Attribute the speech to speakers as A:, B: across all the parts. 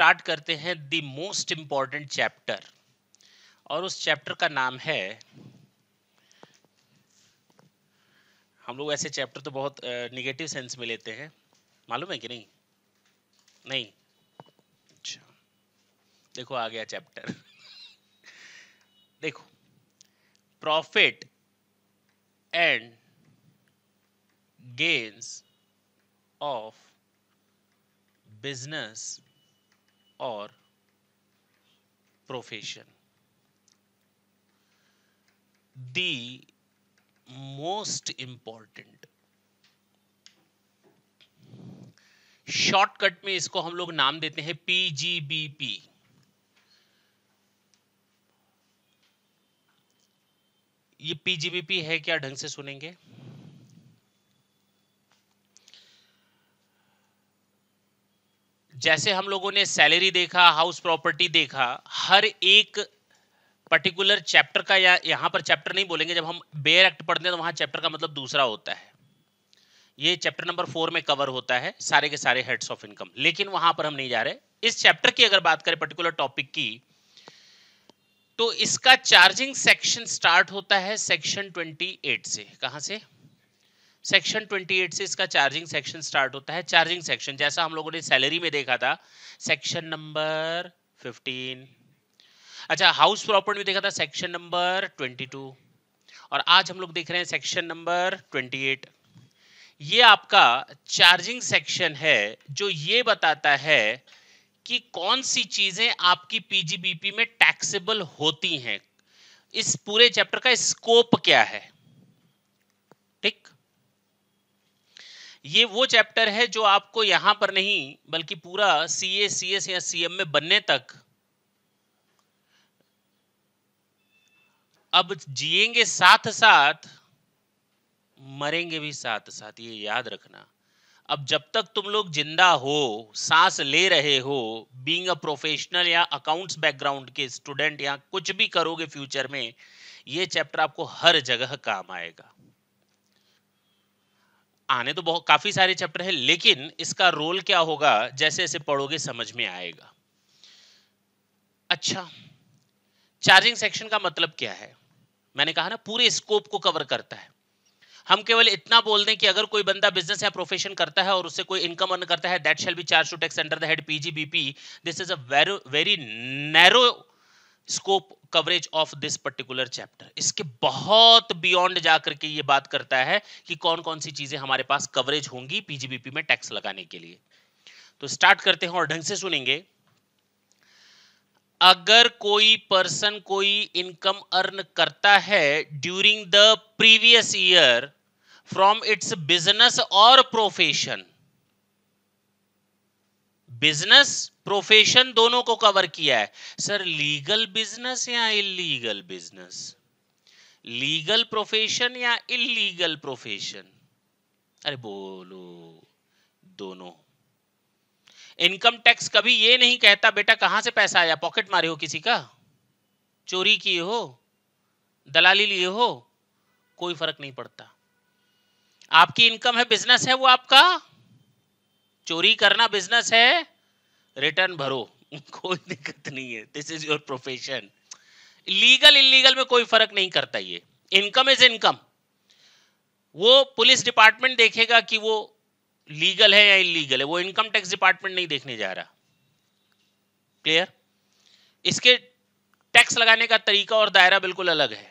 A: Start करते हैं the most important chapter और उस चैप्टर का नाम है हम लोग ऐसे चैप्टर तो बहुत निगेटिव सेंस में लेते हैं मालूम है कि नहीं नहीं अच्छा देखो आ गया चैप्टर देखो profit and gains of business और profession the most important shortcut में इसको हम लोग नाम देते हैं पीजीबीपी ये पीजीबीपी है क्या ढंग से सुनेंगे जैसे हम लोगों ने सैलरी देखा हाउस प्रॉपर्टी देखा हर एक पर्टिकुलर चैप्टर का या यहाँ पर चैप्टर नहीं बोलेंगे जब हम बेयर एक्ट पढ़ते हैं तो वहाँ चैप्टर का मतलब दूसरा होता है ये चैप्टर नंबर फोर में कवर होता है सारे के सारे हेड्स ऑफ इनकम लेकिन वहां पर हम नहीं जा रहे इस चैप्टर की अगर बात करें पर्टिकुलर टॉपिक की तो इसका चार्जिंग सेक्शन स्टार्ट होता है सेक्शन ट्वेंटी से कहा से सेक्शन 28 से इसका चार्जिंग सेक्शन स्टार्ट होता है चार्जिंग सेक्शन जैसा हम लोगों ने सैलरी में देखा था सेक्शन नंबर 15 अच्छा हाउस प्रॉपर्टी में देखा था सेक्शन नंबर 22 और आज हम लोग देख रहे हैं सेक्शन नंबर 28 ये आपका चार्जिंग सेक्शन है जो ये बताता है कि कौन सी चीजें आपकी पीजीबीपी में टैक्सेबल होती हैं इस पूरे चैप्टर का स्कोप क्या है ये वो चैप्टर है जो आपको यहां पर नहीं बल्कि पूरा सी ए सी एस या सी एम में बनने तक अब जिएंगे साथ साथ मरेंगे भी साथ साथ ये याद रखना अब जब तक तुम लोग जिंदा हो सांस ले रहे हो बीइंग अ प्रोफेशनल या अकाउंट्स बैकग्राउंड के स्टूडेंट या कुछ भी करोगे फ्यूचर में ये चैप्टर आपको हर जगह काम आएगा आने तो बहुत काफ़ी सारे चैप्टर हैं लेकिन इसका रोल क्या होगा जैसे जैसे पढ़ोगे समझ में आएगा अच्छा चार्जिंग सेक्शन का मतलब क्या है मैंने कहा ना पूरे स्कोप को कवर करता है हम केवल इतना बोल दें कि अगर कोई बंदा बिजनेस या प्रोफेशन करता है और उससे कोई इनकम अर्न करता है that shall be charged to tax under the head PGBP this is a very very narrow scope coverage of this particular chapter इसके बहुत बियॉन्ड जाकर के ये बात करता है कि कौन कौन सी चीजें हमारे पास कवरेज होंगी पीजीबीपी में टैक्स लगाने के लिए तो स्टार्ट करते हैं और ढंग से सुनेंगे अगर कोई पर्सन कोई इनकम अर्न करता है during the previous year from its business और प्रोफेशन बिजनेस प्रोफेशन दोनों को कवर किया है सर लीगल बिजनेस या इलीगल बिजनेस लीगल प्रोफेशन या इलीगल प्रोफेशन अरे बोलो दोनों इनकम टैक्स कभी ये नहीं कहता बेटा कहां से पैसा आया पॉकेट मारे हो किसी का चोरी किए हो दलाली लिए हो कोई फर्क नहीं पड़ता आपकी इनकम है बिजनेस है वो आपका चोरी करना बिजनेस है रिटर्न भरो कोई दिक्कत नहीं है this is your profession legal illegal में कोई फर्क नहीं करता ये इनकम इज इनकम वो पुलिस डिपार्टमेंट देखेगा कि वो लीगल है या इलीगल है वो इनकम टैक्स डिपार्टमेंट नहीं देखने जा रहा क्लियर इसके टैक्स लगाने का तरीका और दायरा बिल्कुल अलग है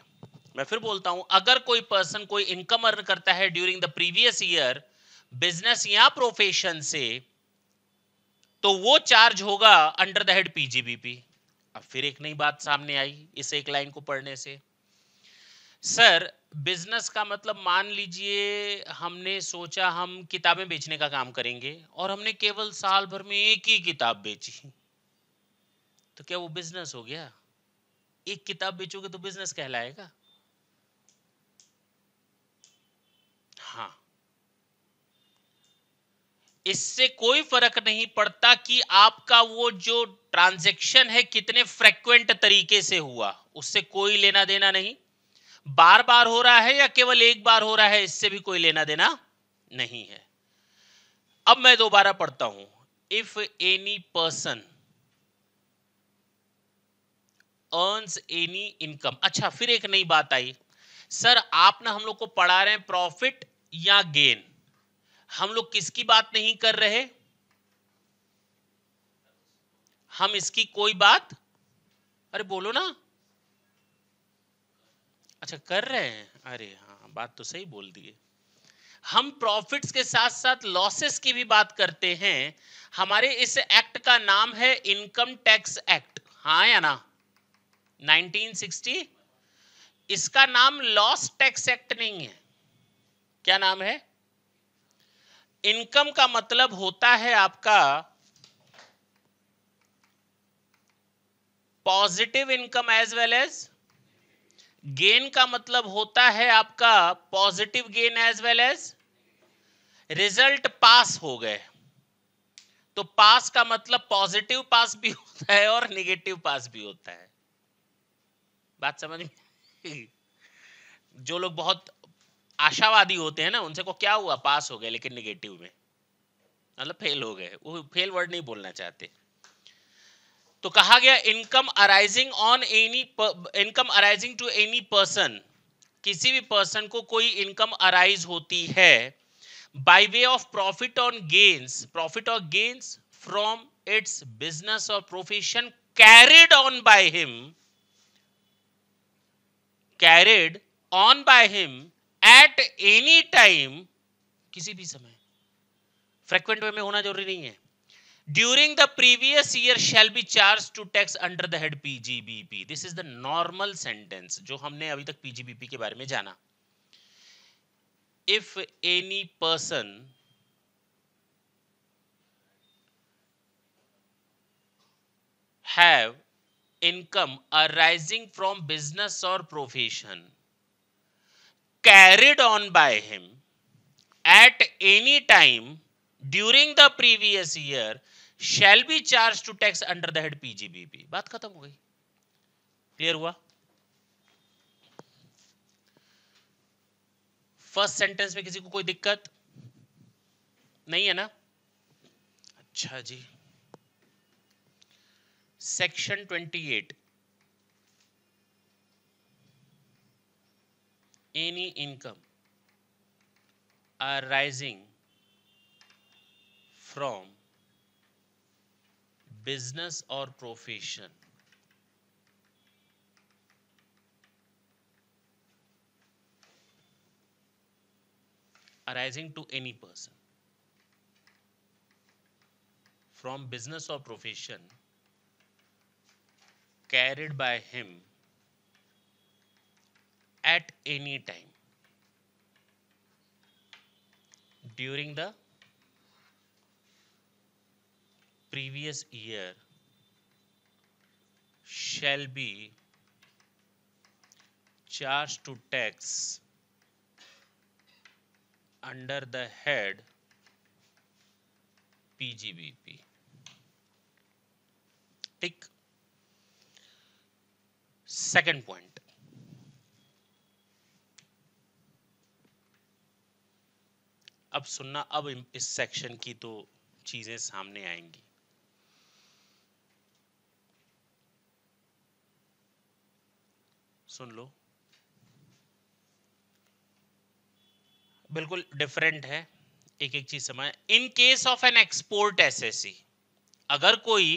A: मैं फिर बोलता हूं अगर कोई पर्सन कोई इनकम अर्न करता है during the previous year business या प्रोफेशन से तो वो चार्ज होगा अंडर द हेड पीजीबीपी अब फिर एक नई बात सामने आई इस एक लाइन को पढ़ने से सर बिजनेस का मतलब मान लीजिए हमने सोचा हम किताबें बेचने का काम करेंगे और हमने केवल साल भर में एक ही किताब बेची तो क्या वो बिजनेस हो गया एक किताब बेचोगे तो बिजनेस कहलाएगा इससे कोई फर्क नहीं पड़ता कि आपका वो जो ट्रांजेक्शन है कितने फ्रेक्वेंट तरीके से हुआ उससे कोई लेना देना नहीं बार बार हो रहा है या केवल एक बार हो रहा है इससे भी कोई लेना देना नहीं है अब मैं दोबारा पढ़ता हूं if any person earns any income अच्छा फिर एक नई बात आई सर आप ना हम लोग को पढ़ा रहे हैं प्रॉफिट या गेन हम लोग किसकी बात नहीं कर रहे हम इसकी कोई बात अरे बोलो ना अच्छा कर रहे हैं अरे हाँ बात तो सही बोल दिए हम प्रॉफिट्स के साथ साथ लॉसेस की भी बात करते हैं हमारे इस एक्ट का नाम है इनकम टैक्स एक्ट हाँ या ना 1960 इसका नाम लॉस टैक्स एक्ट नहीं है क्या नाम है इनकम का मतलब होता है आपका positive income as well as gain का मतलब होता है आपका positive gain as well as result pass हो गए तो पास का मतलब पॉजिटिव पास भी होता है और निगेटिव पास भी होता है बात समझ में जो लोग बहुत आशावादी होते हैं ना उनसे को क्या हुआ पास हो गए लेकिन निगेटिव में मतलब फेल हो गए वो फेल वर्ड नहीं बोलना चाहते तो कहा गया income arising on any income arising to any person किसी भी पर्सन को कोई इनकम अराइज होती है by way of profit on gains profit और गेन्स फ्रॉम इट्स बिजनेस और profession carried on by him carried on by him at any time किसी भी समय फ्रेक्वेंट वे में होना जरूरी नहीं है during the previous year shall be charged to tax under the head PGBP this is the normal sentence जो हमने अभी तक पीजीबीपी के बारे में जाना if any person have income arising from business और profession carried on by him at any time during the previous year shall be charged to tax under the head PGBP. बात खत्म हो गई क्लियर हुआ फर्स्ट सेंटेंस में किसी को कोई दिक्कत नहीं है ना अच्छा जी section 28 any income arising from business or profession arising to any person from business or profession carried by him at any time during the previous year shall be charged to tax under the head PGBP. Tick. Second point अब सुनना अब इस section की तो चीज़ें सामने आएंगी सुन लो बिल्कुल डिफरेंट है एक एक चीज समझ in case of an export assessee अगर कोई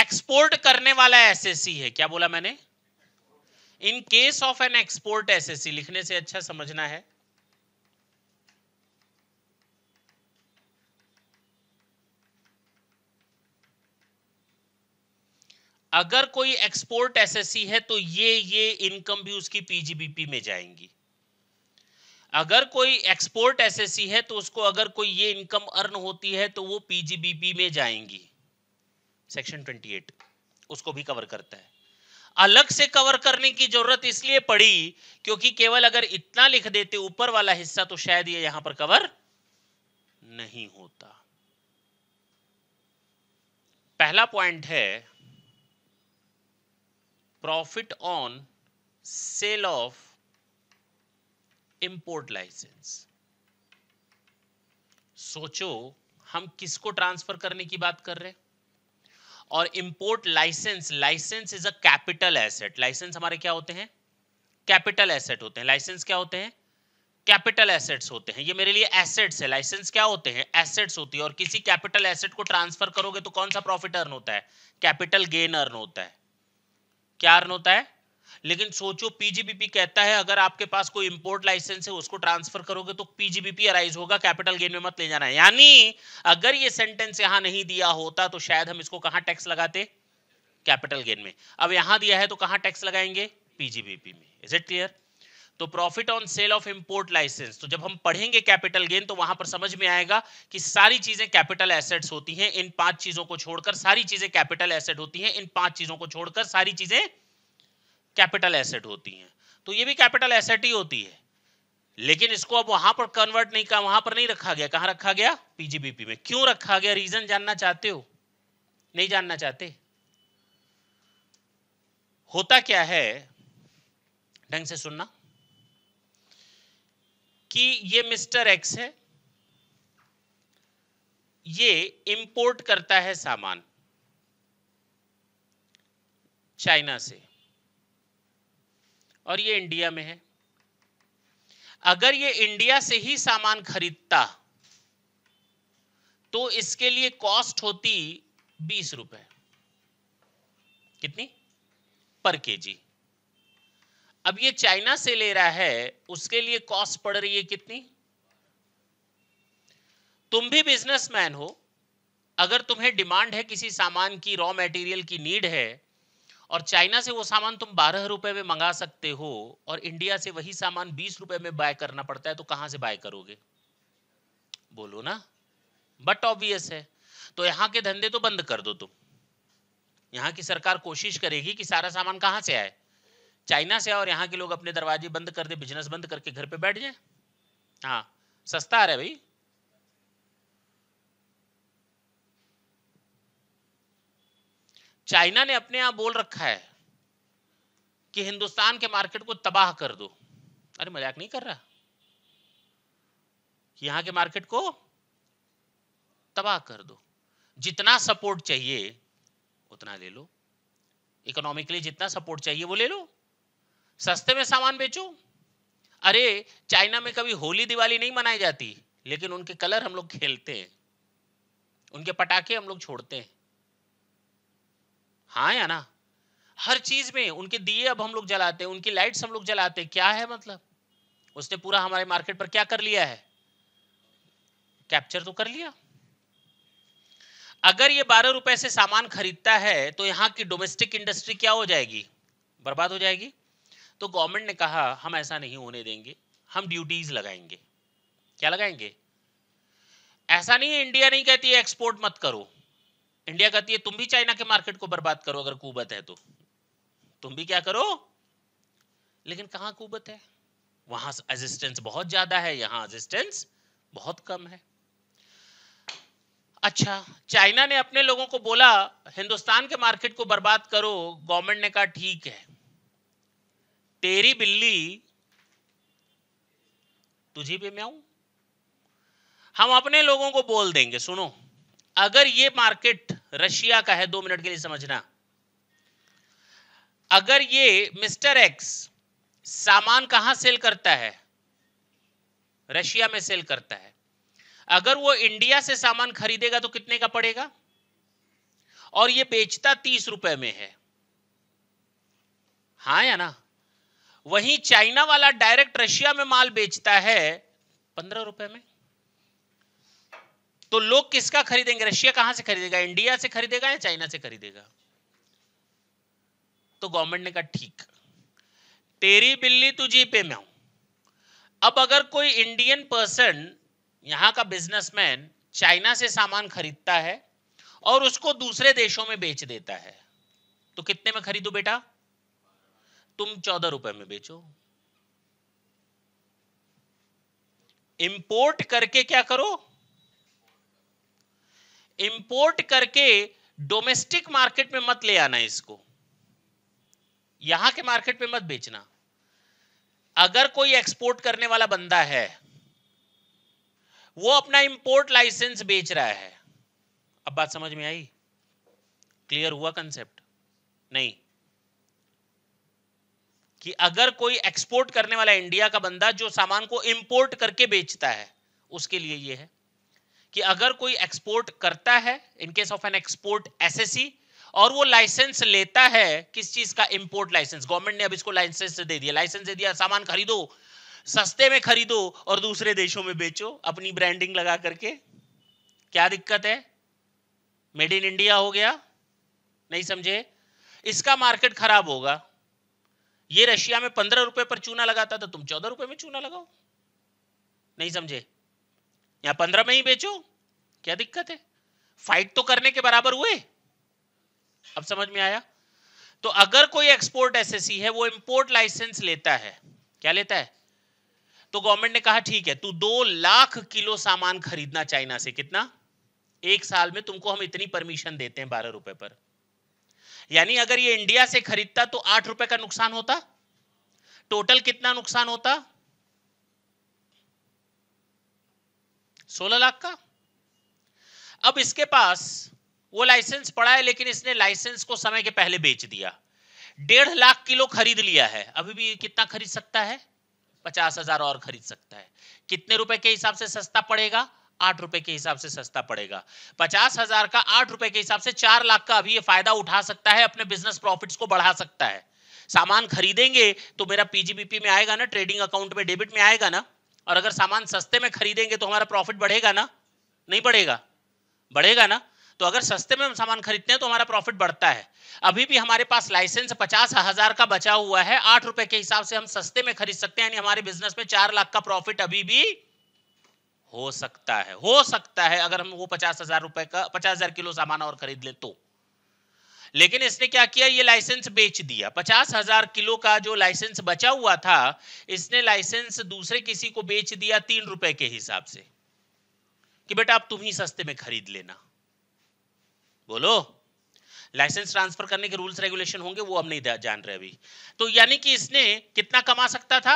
A: एक्सपोर्ट करने वाला एसएससी है क्या बोला मैंने in case of an export assessee लिखने से अच्छा समझना है अगर कोई एक्सपोर्ट एसएससी है तो ये ये इनकम भी उसकी पीजीबीपी में जाएंगी अगर कोई एक्सपोर्ट एसएससी है तो उसको अगर कोई ये इनकम अर्न होती है तो वो पीजीबीपी में जाएंगी सेक्शन 28 उसको भी कवर करता है अलग से कवर करने की जरूरत इसलिए पड़ी क्योंकि केवल अगर इतना लिख देते ऊपर वाला हिस्सा तो शायद ये यहां पर कवर नहीं होता पहला पॉइंट है profit on sale of import license सोचो हम किसको ट्रांसफर करने की बात कर रहे हैं और import license license is a capital asset license हमारे क्या होते हैं कैपिटल एसेट होते हैं लाइसेंस क्या होते हैं कैपिटल एसेट्स होते हैं ये मेरे लिए एसेट्स है लाइसेंस क्या होते हैं एसेट्स होती है और किसी कैपिटल एसेट को ट्रांसफर करोगे तो कौन सा प्रॉफिट अर्न होता है कैपिटल गेन अर्न होता है क्या अर्न होता है लेकिन सोचो पीजीबीपी कहता है अगर आपके पास कोई इंपोर्ट लाइसेंस है उसको ट्रांसफर करोगे तो पीजीबीपी अराइज होगा कैपिटल गेन में मत ले जाना यानी अगर ये सेंटेंस यहां नहीं दिया होता तो शायद हम इसको कहां टैक्स लगाते कैपिटल गेन में अब यहां दिया है तो कहां टैक्स लगाएंगे पीजीबीपी में इज इट क्लियर तो profit on sale of import license तो जब हम पढ़ेंगे कैपिटल गेन तो वहां पर समझ में आएगा कि सारी चीजें कैपिटल एसेट्स होती हैं इन पांच चीजों को छोड़कर सारी चीजें कैपिटल एसेट होती हैं इन पांच चीजों को छोड़कर सारी चीजें कैपिटल एसेट होती हैं तो ये भी कैपिटल एसेट ही होती है लेकिन इसको अब वहां पर कन्वर्ट नहीं कहा वहां पर नहीं रखा गया कहां रखा गया पीजीबीपी में क्यों रखा गया रीजन जानना चाहते हो नहीं जानना चाहते होता क्या है ढंग से सुनना कि ये मिस्टर एक्स है ये इंपोर्ट करता है सामान चाइना से और ये इंडिया में है अगर ये इंडिया से ही सामान खरीदता तो इसके लिए कॉस्ट होती बीस रुपए कितनी पर केजी अब ये चाइना से ले रहा है उसके लिए कॉस्ट पड़ रही है कितनी तुम भी बिजनेसमैन हो अगर तुम्हें डिमांड है किसी सामान की रॉ मटेरियल की नीड है और चाइना से वो सामान तुम बारह रुपए में मंगा सकते हो और इंडिया से वही सामान बीस रुपए में बाय करना पड़ता है तो कहां से बाय करोगे बोलो ना बट ऑब्वियस है तो यहां के धंधे तो बंद कर दो तुम यहां की सरकार कोशिश करेगी कि सारा सामान कहां से आए चाइना से और यहाँ के लोग अपने दरवाजे बंद कर दे बिजनेस बंद करके घर पे बैठ जाए हाँ सस्ता आ रहा है भाई चाइना ने अपने यहां बोल रखा है कि हिंदुस्तान के मार्केट को तबाह कर दो अरे मजाक नहीं कर रहा यहां के मार्केट को तबाह कर दो जितना सपोर्ट चाहिए उतना ले लो इकोनॉमिकली जितना सपोर्ट चाहिए वो ले लो सस्ते में सामान बेचो अरे चाइना में कभी होली दिवाली नहीं मनाई जाती लेकिन उनके कलर हम लोग खेलते हैं उनके पटाखे हम लोग छोड़ते हैं हाँ या ना हर चीज में उनके दिए अब हम लोग जलाते हैं उनकी लाइट्स हम लोग जलाते हैं क्या है मतलब उसने पूरा हमारे मार्केट पर क्या कर लिया है कैप्चर तो कर लिया अगर ये बारह रुपए से सामान खरीदता है तो यहां की डोमेस्टिक इंडस्ट्री क्या हो जाएगी बर्बाद हो जाएगी तो गवर्नमेंट ने कहा हम ऐसा नहीं होने देंगे हम ड्यूटीज लगाएंगे क्या लगाएंगे ऐसा नहीं है इंडिया नहीं कहती है एक्सपोर्ट मत करो इंडिया कहती है तुम भी चाइना के मार्केट को बर्बाद करो अगर कुबत है तो तुम भी क्या करो लेकिन कहां कुबत है वहां असिस्टेंस बहुत ज्यादा है यहां असिस्टेंस बहुत कम है अच्छा चाइना ने अपने लोगों को बोला हिंदुस्तान के मार्केट को बर्बाद करो गवर्नमेंट ने कहा ठीक है तेरी बिल्ली तुझी पे मैं आऊं हम अपने लोगों को बोल देंगे सुनो अगर ये मार्केट रशिया का है दो मिनट के लिए समझना अगर ये मिस्टर एक्स सामान कहां सेल करता है रशिया में सेल करता है अगर वो इंडिया से सामान खरीदेगा तो कितने का पड़ेगा और ये बेचता तीस रुपए में है हाँ या ना वहीं चाइना वाला डायरेक्ट रशिया में माल बेचता है पंद्रह रुपए में तो लोग किसका खरीदेंगे रशिया कहां से खरीदेगा इंडिया से खरीदेगा या चाइना से खरीदेगा तो गवर्नमेंट ने कहा ठीक तेरी बिल्ली तू पे में हूं अब अगर कोई इंडियन पर्सन यहां का बिजनेसमैन चाइना से सामान खरीदता है और उसको दूसरे देशों में बेच देता है तो कितने में खरीदू बेटा तुम चौदह रुपए में बेचो इंपोर्ट करके क्या करो इंपोर्ट करके डोमेस्टिक मार्केट में मत ले आना इसको यहां के मार्केट में मत बेचना अगर कोई एक्सपोर्ट करने वाला बंदा है वो अपना इंपोर्ट लाइसेंस बेच रहा है अब बात समझ में आई क्लियर हुआ कंसेप्ट नहीं कि अगर कोई एक्सपोर्ट करने वाला इंडिया का बंदा जो सामान को इंपोर्ट करके बेचता है उसके लिए ये है कि अगर कोई एक्सपोर्ट करता है in case of an export assessee और वो लाइसेंस लेता है किस चीज का इंपोर्ट लाइसेंस गवर्नमेंट ने अब इसको लाइसेंस दे दिया लाइसेंस दे दिया सामान खरीदो सस्ते में खरीदो और दूसरे देशों में बेचो अपनी ब्रांडिंग लगा करके क्या दिक्कत है मेड इन इंडिया हो गया नहीं समझे इसका मार्केट खराब होगा ये रशिया में पंद्रह रुपए पर चूना लगाता था तुम चौदह रुपए में चूना लगाओ नहीं समझे यहां पंद्रह में ही बेचो क्या दिक्कत है फाइट तो करने के बराबर हुए अब समझ में आया तो अगर कोई एक्सपोर्ट एसएससी है वो इंपोर्ट लाइसेंस लेता है क्या लेता है तो गवर्नमेंट ने कहा ठीक है तू दो लाख किलो सामान खरीदना चाइना से कितना एक साल में तुमको हम इतनी परमिशन देते हैं बारह रुपए पर यानी अगर ये इंडिया से खरीदता तो आठ रुपए का नुकसान होता टोटल कितना नुकसान होता सोलह लाख का अब इसके पास वो लाइसेंस पड़ा है लेकिन इसने लाइसेंस को समय के पहले बेच दिया डेढ़ लाख किलो खरीद लिया है अभी भी कितना खरीद सकता है पचास हजार और खरीद सकता है कितने रुपए के हिसाब से सस्ता पड़ेगा आठ रुपए के हिसाब से सस्ता पड़ेगा पचास हजार का आठ रुपए के हिसाब से चार लाख का अभी ये फायदा उठा सकता है अपने बिजनेस प्रॉफिट्स को बढ़ा सकता है सामान खरीदेंगे तो मेरा पीजीबीपी में आएगा ना ट्रेडिंग अकाउंट में डेबिट में आएगा ना और अगर सामान सस्ते में खरीदेंगे तो हमारा प्रॉफिट बढ़ेगा ना नहीं बढ़ेगा बढ़ेगा ना तो अगर सस्ते में हम सामान खरीदते हैं तो हमारा प्रॉफिट बढ़ता है अभी भी हमारे पास लाइसेंस पचास हजार का बचा हुआ है आठ रुपए के हिसाब से हम सस्ते में खरीद सकते हैं यानी हमारे बिजनेस में चार लाख का प्रॉफिट अभी भी हो सकता है हो सकता है अगर हम वो पचास हजार रुपए का पचास हजार किलो सामान और खरीद ले तो लेकिन इसने क्या किया ये लाइसेंस बेच दिया पचास हजार किलो का जो लाइसेंस बचा हुआ था इसने लाइसेंस दूसरे किसी को बेच दिया तीन रुपए के हिसाब से कि बेटा आप तुम ही सस्ते में खरीद लेना बोलो लाइसेंस ट्रांसफर करने के रूल्स रेगुलेशन होंगे वो हम नहीं जान रहे अभी तो यानी कि इसने कितना कमा सकता था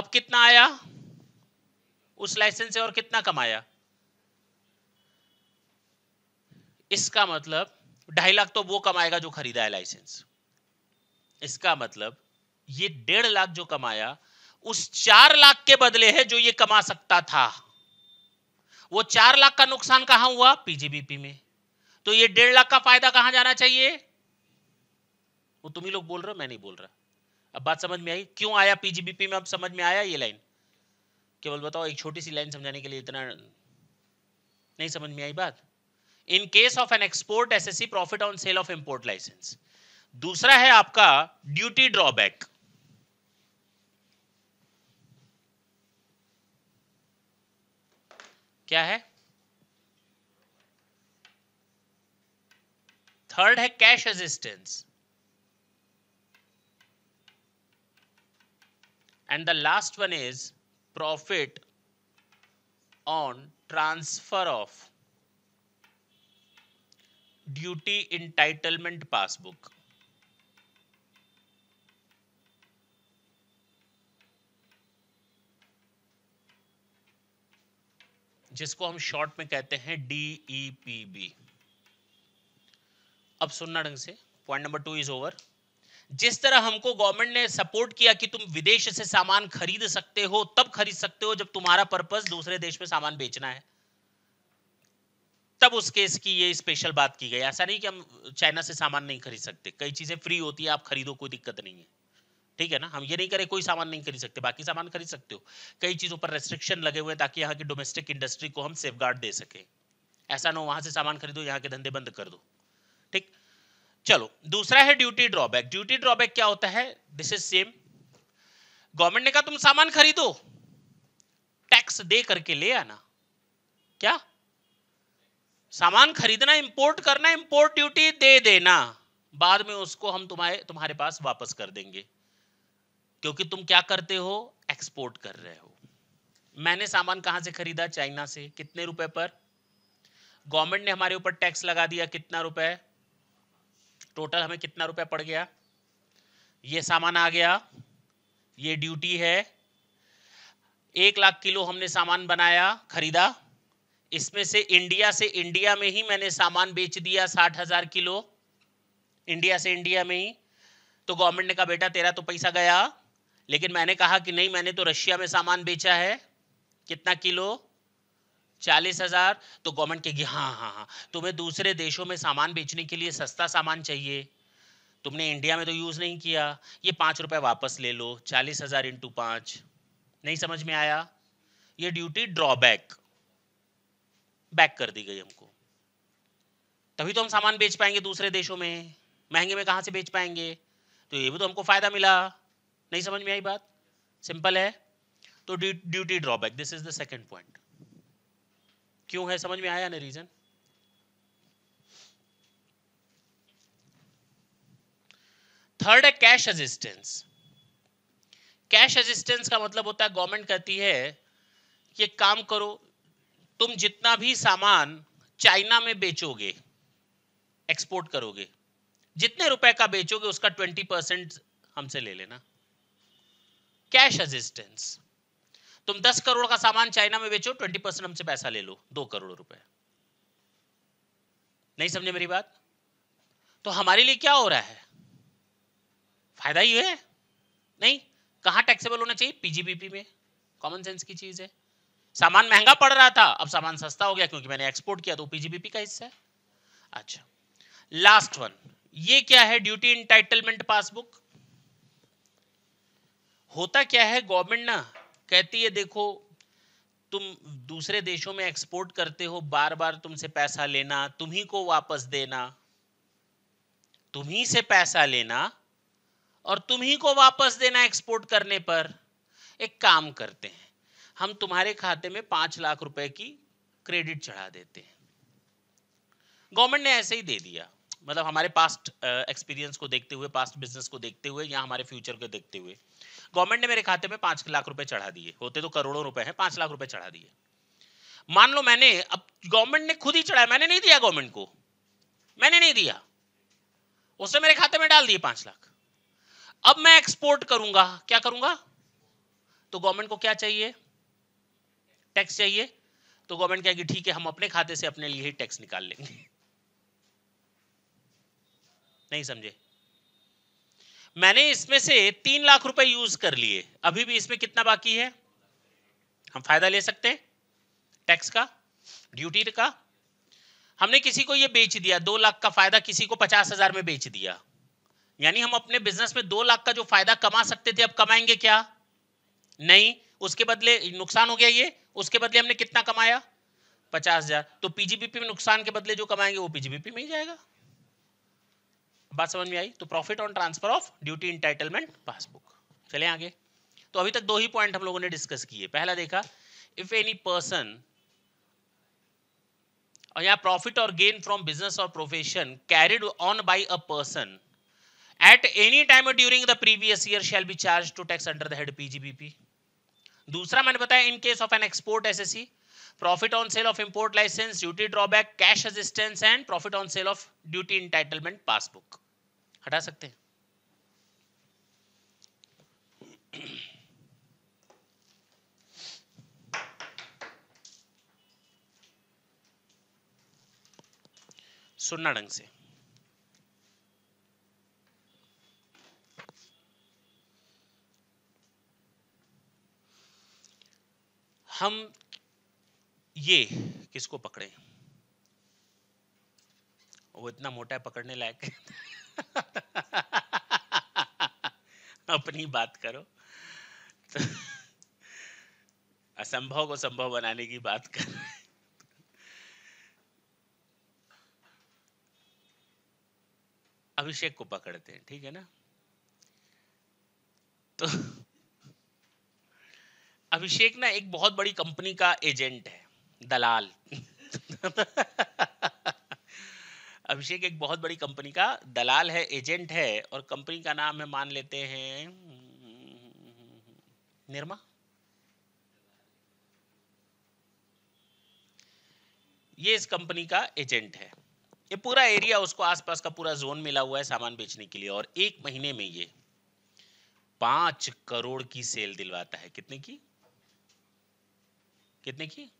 A: अब कितना आया उस लाइसेंस से और कितना कमाया इसका मतलब ढाई लाख तो वो कमाएगा जो खरीदा है लाइसेंस इसका मतलब ये डेढ़ लाख जो कमाया उस चार लाख के बदले है जो ये कमा सकता था वो चार लाख का नुकसान कहां हुआ पीजीबीपी में तो ये डेढ़ लाख का फायदा कहां जाना चाहिए वो तुम ही लोग बोल रहे हो मैं नहीं बोल रहा अब बात समझ में आई क्यों आया पीजीबीपी में अब समझ में आया ये लाइन केवल बताओ एक छोटी सी लाइन समझाने के लिए इतना नहीं समझ में आई बात in case of an export सी profit on sale of import license दूसरा है आपका ड्यूटी ड्रॉबैक क्या है थर्ड है cash assistance and the last one is profit on transfer of duty entitlement passbook जिसको हम शॉर्ट में कहते हैं डी ई पी बी अब सुनना ढंग से point number two is over जिस तरह हमको गवर्नमेंट ने सपोर्ट किया कि तुम विदेश से सामान खरीद सकते हो तब खरीद सकते हो जब तुम्हारा पर्पज दूसरे देश में सामान बेचना है तब उस केस की ये स्पेशल बात की गई ऐसा नहीं कि हम चाइना से सामान नहीं खरीद सकते कई चीजें फ्री होती है आप खरीदो कोई दिक्कत नहीं है ठीक है ना हम ये नहीं करें कोई सामान नहीं खरीद सकते बाकी सामान खरीद सकते हो कई चीजों पर रेस्ट्रिक्शन लगे हुए ताकि यहाँ की डोमेस्टिक इंडस्ट्री को हम सेफ दे सके ऐसा ना हो वहां से सामान खरीदो यहाँ के धंधे बंद कर दो ठीक चलो दूसरा है ड्यूटी ड्रॉबैक ड्यूटी ड्रॉबैक क्या होता है दिस इज सेम गवर्नमेंट ने कहा तुम सामान खरीदो टैक्स दे करके ले आना क्या सामान खरीदना इंपोर्ट करना इंपोर्ट ड्यूटी दे देना बाद में उसको हम तुम्हारे तुम्हारे पास वापस कर देंगे क्योंकि तुम क्या करते हो एक्सपोर्ट कर रहे हो मैंने सामान कहां से खरीदा चाइना से कितने रुपए पर गवर्नमेंट ने हमारे ऊपर टैक्स लगा दिया कितना रुपए टोटल हमें कितना रुपया पड़ गया ये सामान आ गया ये ड्यूटी है एक लाख किलो हमने सामान बनाया खरीदा इसमें से इंडिया से इंडिया में ही मैंने सामान बेच दिया साठ हजार किलो इंडिया से इंडिया में ही तो गवर्नमेंट ने कहा बेटा तेरा तो पैसा गया लेकिन मैंने कहा कि नहीं मैंने तो रशिया में सामान बेचा है कितना किलो चालीस हज़ार तो गवर्नमेंट कहेगी हाँ हाँ हाँ तुम्हें दूसरे देशों में सामान बेचने के लिए सस्ता सामान चाहिए तुमने इंडिया में तो यूज़ नहीं किया ये पांच रुपये वापस ले लो चालीस हज़ार इंटू पांच नहीं समझ में आया ये ड्यूटी ड्रॉबैक बैक कर दी गई हमको तभी तो हम सामान बेच पाएंगे दूसरे देशों में महंगे में कहाँ से बेच पाएंगे तो ये भी तो हमको फ़ायदा मिला नहीं समझ में आई बात सिंपल है तो duty drawback this is the second point क्यों है समझ में आया ना रीजन थर्ड है कैश असिस्टेंस कैश असिस्टेंस का मतलब होता है गवर्नमेंट कहती है कि काम करो तुम जितना भी सामान चाइना में बेचोगे एक्सपोर्ट करोगे जितने रुपए का बेचोगे उसका ट्वेंटी परसेंट हमसे ले लेना कैश असिस्टेंस तुम दस करोड़ का सामान चाइना में बेचो ट्वेंटी परसेंट हमसे पैसा ले लो दो करोड़ रुपए नहीं समझे मेरी बात तो हमारे लिए क्या हो रहा है फायदा ही है नहीं कहाँ टैक्सेबल होना चाहिए पीजीबीपी में कॉमन सेंस की चीज है सामान महंगा पड़ रहा था अब सामान सस्ता हो गया क्योंकि मैंने एक्सपोर्ट किया तो पीजीबीपी का हिस्सा है अच्छा लास्ट वन ये क्या है ड्यूटी इंटाइटलमेंट पासबुक होता क्या है गवर्नमेंट ना कहती है देखो तुम दूसरे देशों में एक्सपोर्ट करते हो बार बार तुमसे पैसा लेना तुम्ही को वापस देना तुम्ही से पैसा लेना और तुम्ही को वापस देना एक्सपोर्ट करने पर एक काम करते हैं हम तुम्हारे खाते में पांच लाख रुपए की क्रेडिट चढ़ा देते हैं गवर्नमेंट ने ऐसे ही दे दिया मतलब हमारे पास्ट एक्सपीरियंस को देखते हुए पास्ट बिजनेस को देखते हुए या हमारे फ्यूचर को देखते हुए गवर्नमेंट ने मेरे खाते में पांच लाख रुपए चढ़ा दिए होते तो करोड़ों रुपए हैं पांच लाख रुपए चढ़ा दिए मान लो मैंने अब गवर्नमेंट ने खुद ही चढ़ाया मैंने नहीं दिया गवर्नमेंट को मैंने नहीं दिया उसने मेरे खाते में डाल दिए पांच लाख अब मैं एक्सपोर्ट करूंगा क्या करूंगा तो गवर्नमेंट को क्या चाहिए टैक्स चाहिए तो गवर्नमेंट कहेगी ठीक है हम अपने खाते से अपने लिए ही टैक्स निकाल लेंगे नहीं समझे मैंने इसमें से तीन लाख रुपए यूज कर लिए अभी भी इसमें कितना बाकी है हम फायदा ले सकते हैं टैक्स का ड्यूटी का हमने किसी को ये बेच दिया दो लाख का फायदा किसी को पचास हजार में बेच दिया यानी हम अपने बिजनेस में दो लाख का जो फायदा कमा सकते थे अब कमाएंगे क्या नहीं उसके बदले नुकसान हो गया ये उसके बदले हमने कितना कमाया पचास हजार तो पीजीबीपी में नुकसान के बदले जो कमाएंगे वो पीजीबीपी में ही जाएगा बात समझ में आई तो profit on transfer of duty entitlement passbook चले आगे तो अभी तक दो ही पॉइंट हम लोगों ने डिस्कस किए पहला देखा इफ एनी पर्सन और यहाँ प्रॉफिट और गेन फ्रॉम बिजनेस और profession carried on by a person at any time during the previous year shall be charged to tax under the head PGBP दूसरा मैंने बताया in case of an export assessee profit on sale of import license duty drawback cash assistance and profit on sale of duty entitlement passbook हटा सकते हैं सुनना ढंग से हम ये किसको पकड़े वो इतना मोटा है पकड़ने लायक अपनी बात करो तो असंभव को संभव बनाने की बात कर रहे अभिषेक को पकड़ते हैं ठीक है ना तो अभिषेक ना एक बहुत बड़ी कंपनी का एजेंट है दलाल अभिषेक एक बहुत बड़ी कंपनी का दलाल है एजेंट है और कंपनी का नाम है मान लेते हैं निर्मा ये इस कंपनी का एजेंट है ये पूरा एरिया उसको आसपास का पूरा जोन मिला हुआ है सामान बेचने के लिए और एक महीने में ये पांच करोड़ की सेल दिलवाता है कितने की कितने की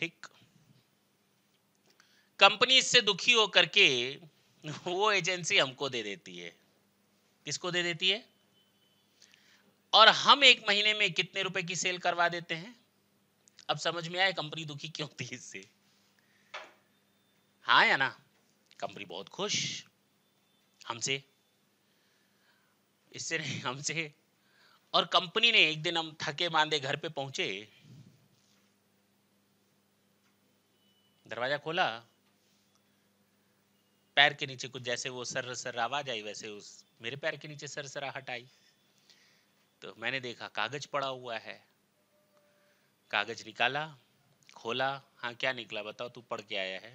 A: ठीक कंपनी इससे दुखी होकर के वो एजेंसी हमको दे देती है किसको दे देती है और हम एक महीने में कितने रुपए की सेल करवा देते हैं अब समझ में आया कंपनी दुखी क्यों थी इससे हाँ या ना कंपनी बहुत खुश हमसे इससे नहीं हमसे और कंपनी ने एक दिन हम थके मांदे घर पे पहुंचे दरवाजा खोला पैर के नीचे कुछ जैसे वो सर सर आवाज आई वैसे उस मेरे पैर के नीचे सर हट आई तो मैंने देखा कागज पड़ा हुआ है कागज निकाला खोला हाँ क्या निकला बताओ तू पढ़ के आया है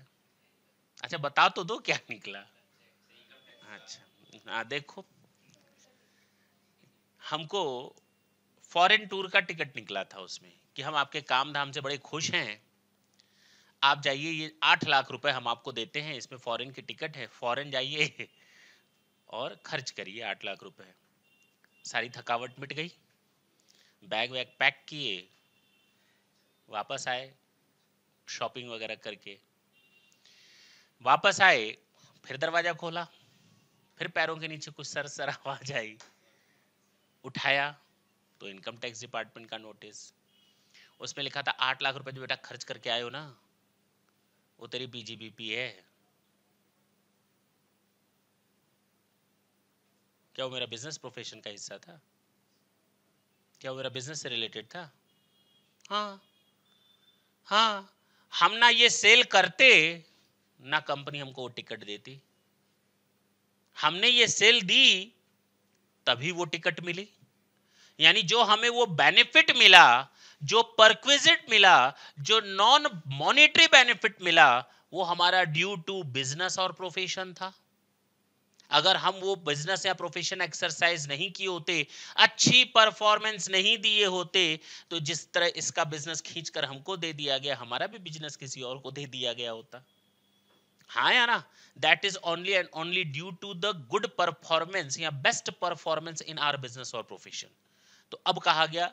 A: अच्छा बता तो दो क्या निकला अच्छा हाँ देखो हमको फॉरेन टूर का टिकट निकला था उसमें कि हम आपके काम धाम से बड़े खुश हैं आप जाइए ये आठ लाख रुपए हम आपको देते हैं इसमें फॉरेन की टिकट है फॉरेन जाइए और खर्च करिए आठ लाख रुपए सारी थकावट मिट गई बैग वैग पैक किए वापस आए शॉपिंग वगैरह करके वापस आए फिर दरवाजा खोला फिर पैरों के नीचे कुछ सर सर आवाज आई उठाया तो इनकम टैक्स डिपार्टमेंट का नोटिस उसमें लिखा था आठ लाख रुपए जो बेटा खर्च करके आए हो ना वो तेरी बीजीबीपी है क्या वो मेरा बिजनेस प्रोफेशन का हिस्सा था क्या वो मेरा बिजनेस से रिलेटेड था हाँ हाँ हम ना ये सेल करते ना कंपनी हमको वो टिकट देती हमने ये सेल दी तभी वो टिकट मिली यानी जो हमें वो बेनिफिट मिला जो परक्विजिट मिला जो नॉन मॉनिटरी बेनिफिट मिला वो हमारा ड्यू टू बिजनेस और प्रोफेशन था अगर हम वो बिजनेस या प्रोफेशन एक्सरसाइज नहीं किए होते अच्छी परफॉर्मेंस नहीं दिए होते तो जिस तरह इसका बिजनेस खींचकर हमको दे दिया गया हमारा भी बिजनेस किसी और को दे दिया गया होता हाँ या ना that is only and only due to the good performance या best performance in our business और प्रोफेशन तो अब कहा गया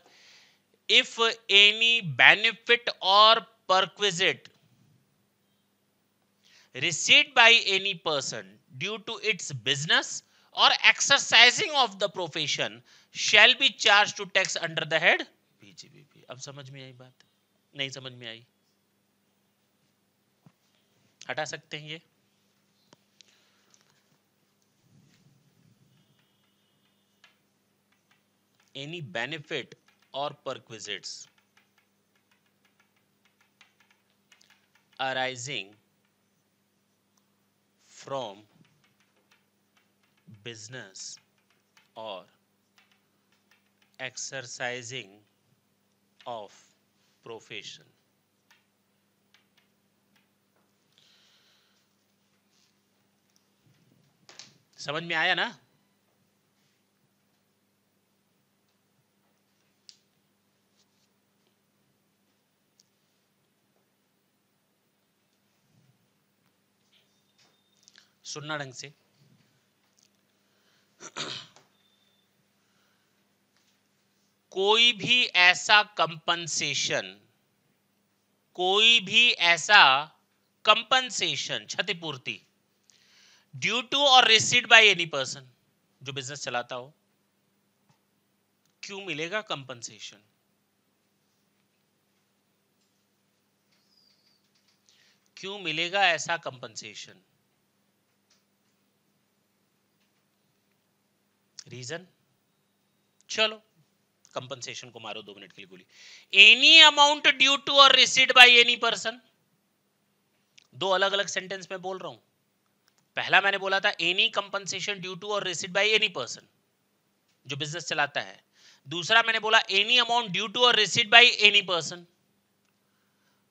A: if any benefit or perquisite received by any person due to its business or exercising of the profession shall be charged to tax under the head BGBP. अब समझ में आई बात नहीं समझ में आई हटा सकते हैं ये any benefit or perquisites arising from business or exercising of profession. समझ में आया ना सुनना ढंग से कोई भी ऐसा कंपनसेशन कोई भी ऐसा कंपनसेशन क्षतिपूर्ति ड्यू टू और रिसीड बाय एनी पर्सन जो बिजनेस चलाता हो क्यों मिलेगा कंपनसेशन क्यों मिलेगा ऐसा कंपनसेशन रीजन चलो कंपनसेशन को मारो दो मिनट के लिए गोली एनी अमाउंट ड्यू टू और रिसीड बाय एनी पर्सन दो अलग अलग सेंटेंस में बोल रहा हूं पहला मैंने बोला था एनी कंपनसेशन ड्यू टू और रिसीड बाय एनी पर्सन जो बिजनेस चलाता है दूसरा मैंने बोला एनी अमाउंट ड्यू टू और रिसीड बाय एनी पर्सन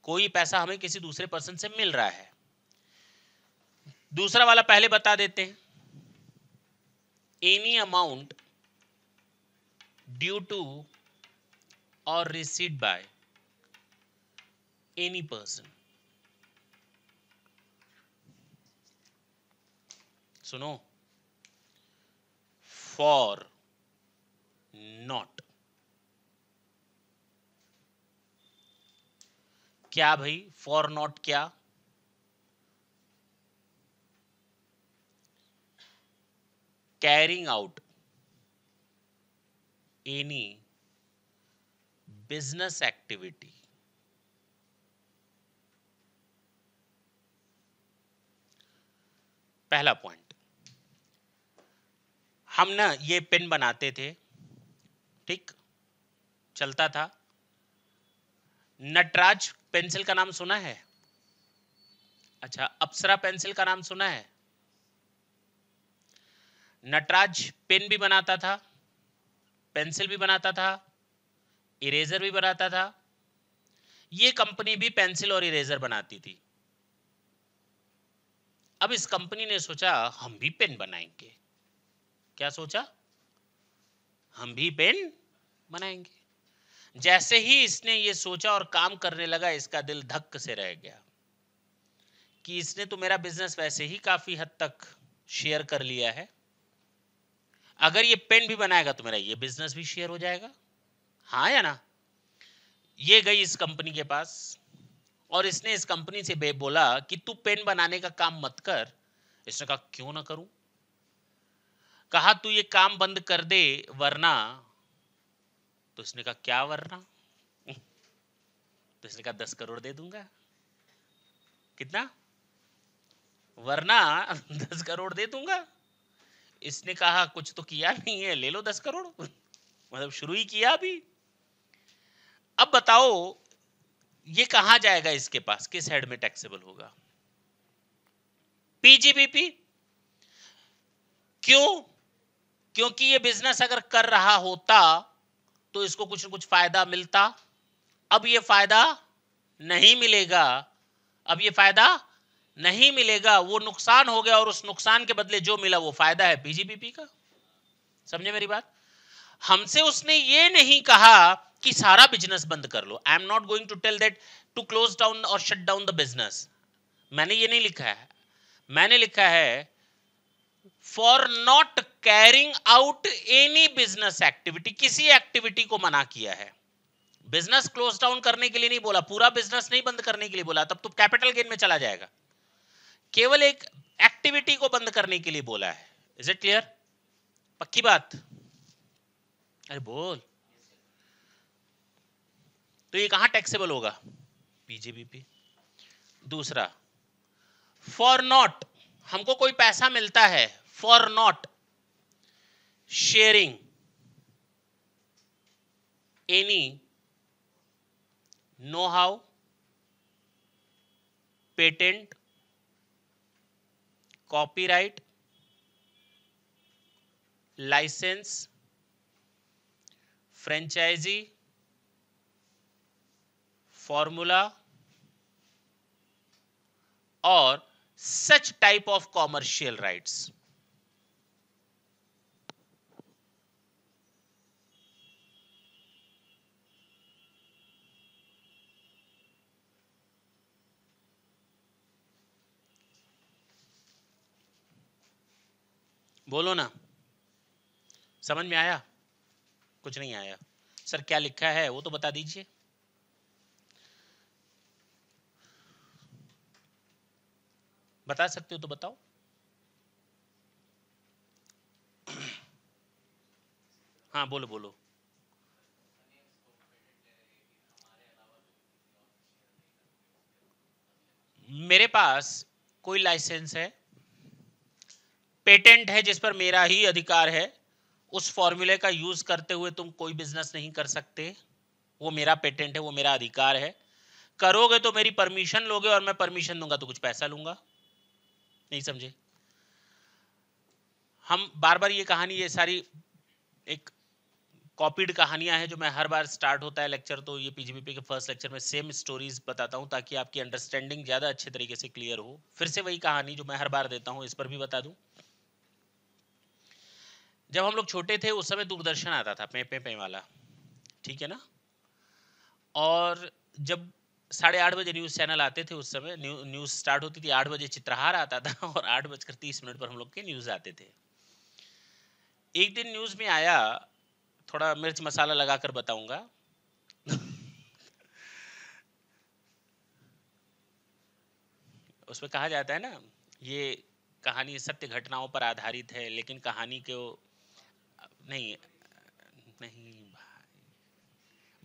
A: कोई पैसा हमें किसी दूसरे पर्सन से मिल रहा है दूसरा वाला पहले बता देते हैं any amount due to or received by any person. सुनो for not kya bhai for not kya carrying out any business activity पहला पॉइंट हम ना ये पेन बनाते थे ठीक चलता था नटराज पेंसिल का नाम सुना है अच्छा अप्सरा पेंसिल का नाम सुना है नटराज पेन भी बनाता था पेंसिल भी बनाता था इरेजर भी बनाता था ये कंपनी भी पेंसिल और इरेजर बनाती थी अब इस कंपनी ने सोचा हम भी पेन बनाएंगे क्या सोचा हम भी पेन बनाएंगे जैसे ही इसने ये सोचा और काम करने लगा इसका दिल धक्क से रह गया कि इसने तो मेरा बिजनेस वैसे ही काफी हद तक शेयर कर लिया है अगर ये पेन भी बनाएगा तो मेरा ये बिजनेस भी शेयर हो जाएगा हाँ या ना ये गई इस कंपनी के पास और इसने इस कंपनी से बे बोला कि तू पेन बनाने का काम मत कर इसने कहा क्यों ना करूं कहा तू ये काम बंद कर दे वरना तो इसने कहा क्या वरना तो इसने कहा दस करोड़ दे दूंगा कितना वरना दस करोड़ दे दूंगा इसने कहा कुछ तो किया नहीं है ले लो दस करोड़ मतलब शुरू ही किया अभी अब बताओ ये कहा जाएगा इसके पास किस हेड में टैक्सेबल होगा पीजीबीपी क्यों क्योंकि ये बिजनेस अगर कर रहा होता तो इसको कुछ ना कुछ फायदा मिलता अब ये फायदा नहीं मिलेगा अब ये फायदा नहीं मिलेगा वो नुकसान हो गया और उस नुकसान के बदले जो मिला वो फायदा है पीजीबीपी का समझे मेरी बात हमसे उसने ये नहीं कहा कि सारा बिजनेस बंद कर लो I am not going to tell that to close down और शट डाउन द बिजनेस मैंने ये नहीं लिखा है मैंने लिखा है for not carrying out any business activity किसी एक्टिविटी को मना किया है बिजनेस क्लोज डाउन करने के लिए नहीं बोला पूरा बिजनेस नहीं बंद करने के लिए बोला तब तो कैपिटल गेन में चला जाएगा केवल एक एक्टिविटी को बंद करने के लिए बोला है इज इट क्लियर पक्की बात अरे बोल तो ये कहां टैक्सेबल होगा पीजीबीपी दूसरा फॉर नॉट हमको कोई पैसा मिलता है for not sharing any know how patent copyright license franchisee formula or such type of commercial rights बोलो ना समझ में आया कुछ नहीं आया सर क्या लिखा है वो तो बता दीजिए बता सकते हो तो बताओ हाँ बोलो बोलो मेरे पास कोई लाइसेंस है पेटेंट है जिस पर मेरा ही अधिकार है उस फॉर्मूले का यूज करते हुए तुम कोई बिजनेस नहीं कर सकते वो मेरा पेटेंट है वो मेरा अधिकार है करोगे तो मेरी परमिशन लोगे और मैं परमिशन दूंगा तो कुछ पैसा लूंगा नहीं समझे हम बार बार ये कहानी ये सारी एक कॉपीड कहानियां हैं जो मैं हर बार स्टार्ट होता है लेक्चर तो ये पीजीबीपी के फर्स्ट लेक्चर में सेम स्टोरीज बताता हूँ ताकि आपकी अंडरस्टैंडिंग ज़्यादा अच्छे तरीके से क्लियर हो फिर से वही कहानी जो मैं हर बार देता हूँ इस पर भी बता दूँ जब हम लोग छोटे थे उस समय दूरदर्शन आता था पे पे पे वाला ठीक है ना और जब साढ़े आठ बजे न्यूज़ चैनल आते थे उस समय न्यू, न्यूज़ स्टार्ट होती थी आठ बजे चित्रहार आता था और आठ बजकर तीस मिनट पर हम लोग के न्यूज़ आते थे एक दिन न्यूज़ में आया थोड़ा मिर्च मसाला लगा कर बताऊंगा उसमें कहा जाता है ना ये कहानी सत्य घटनाओं पर आधारित है लेकिन कहानी को नहीं नहीं भाई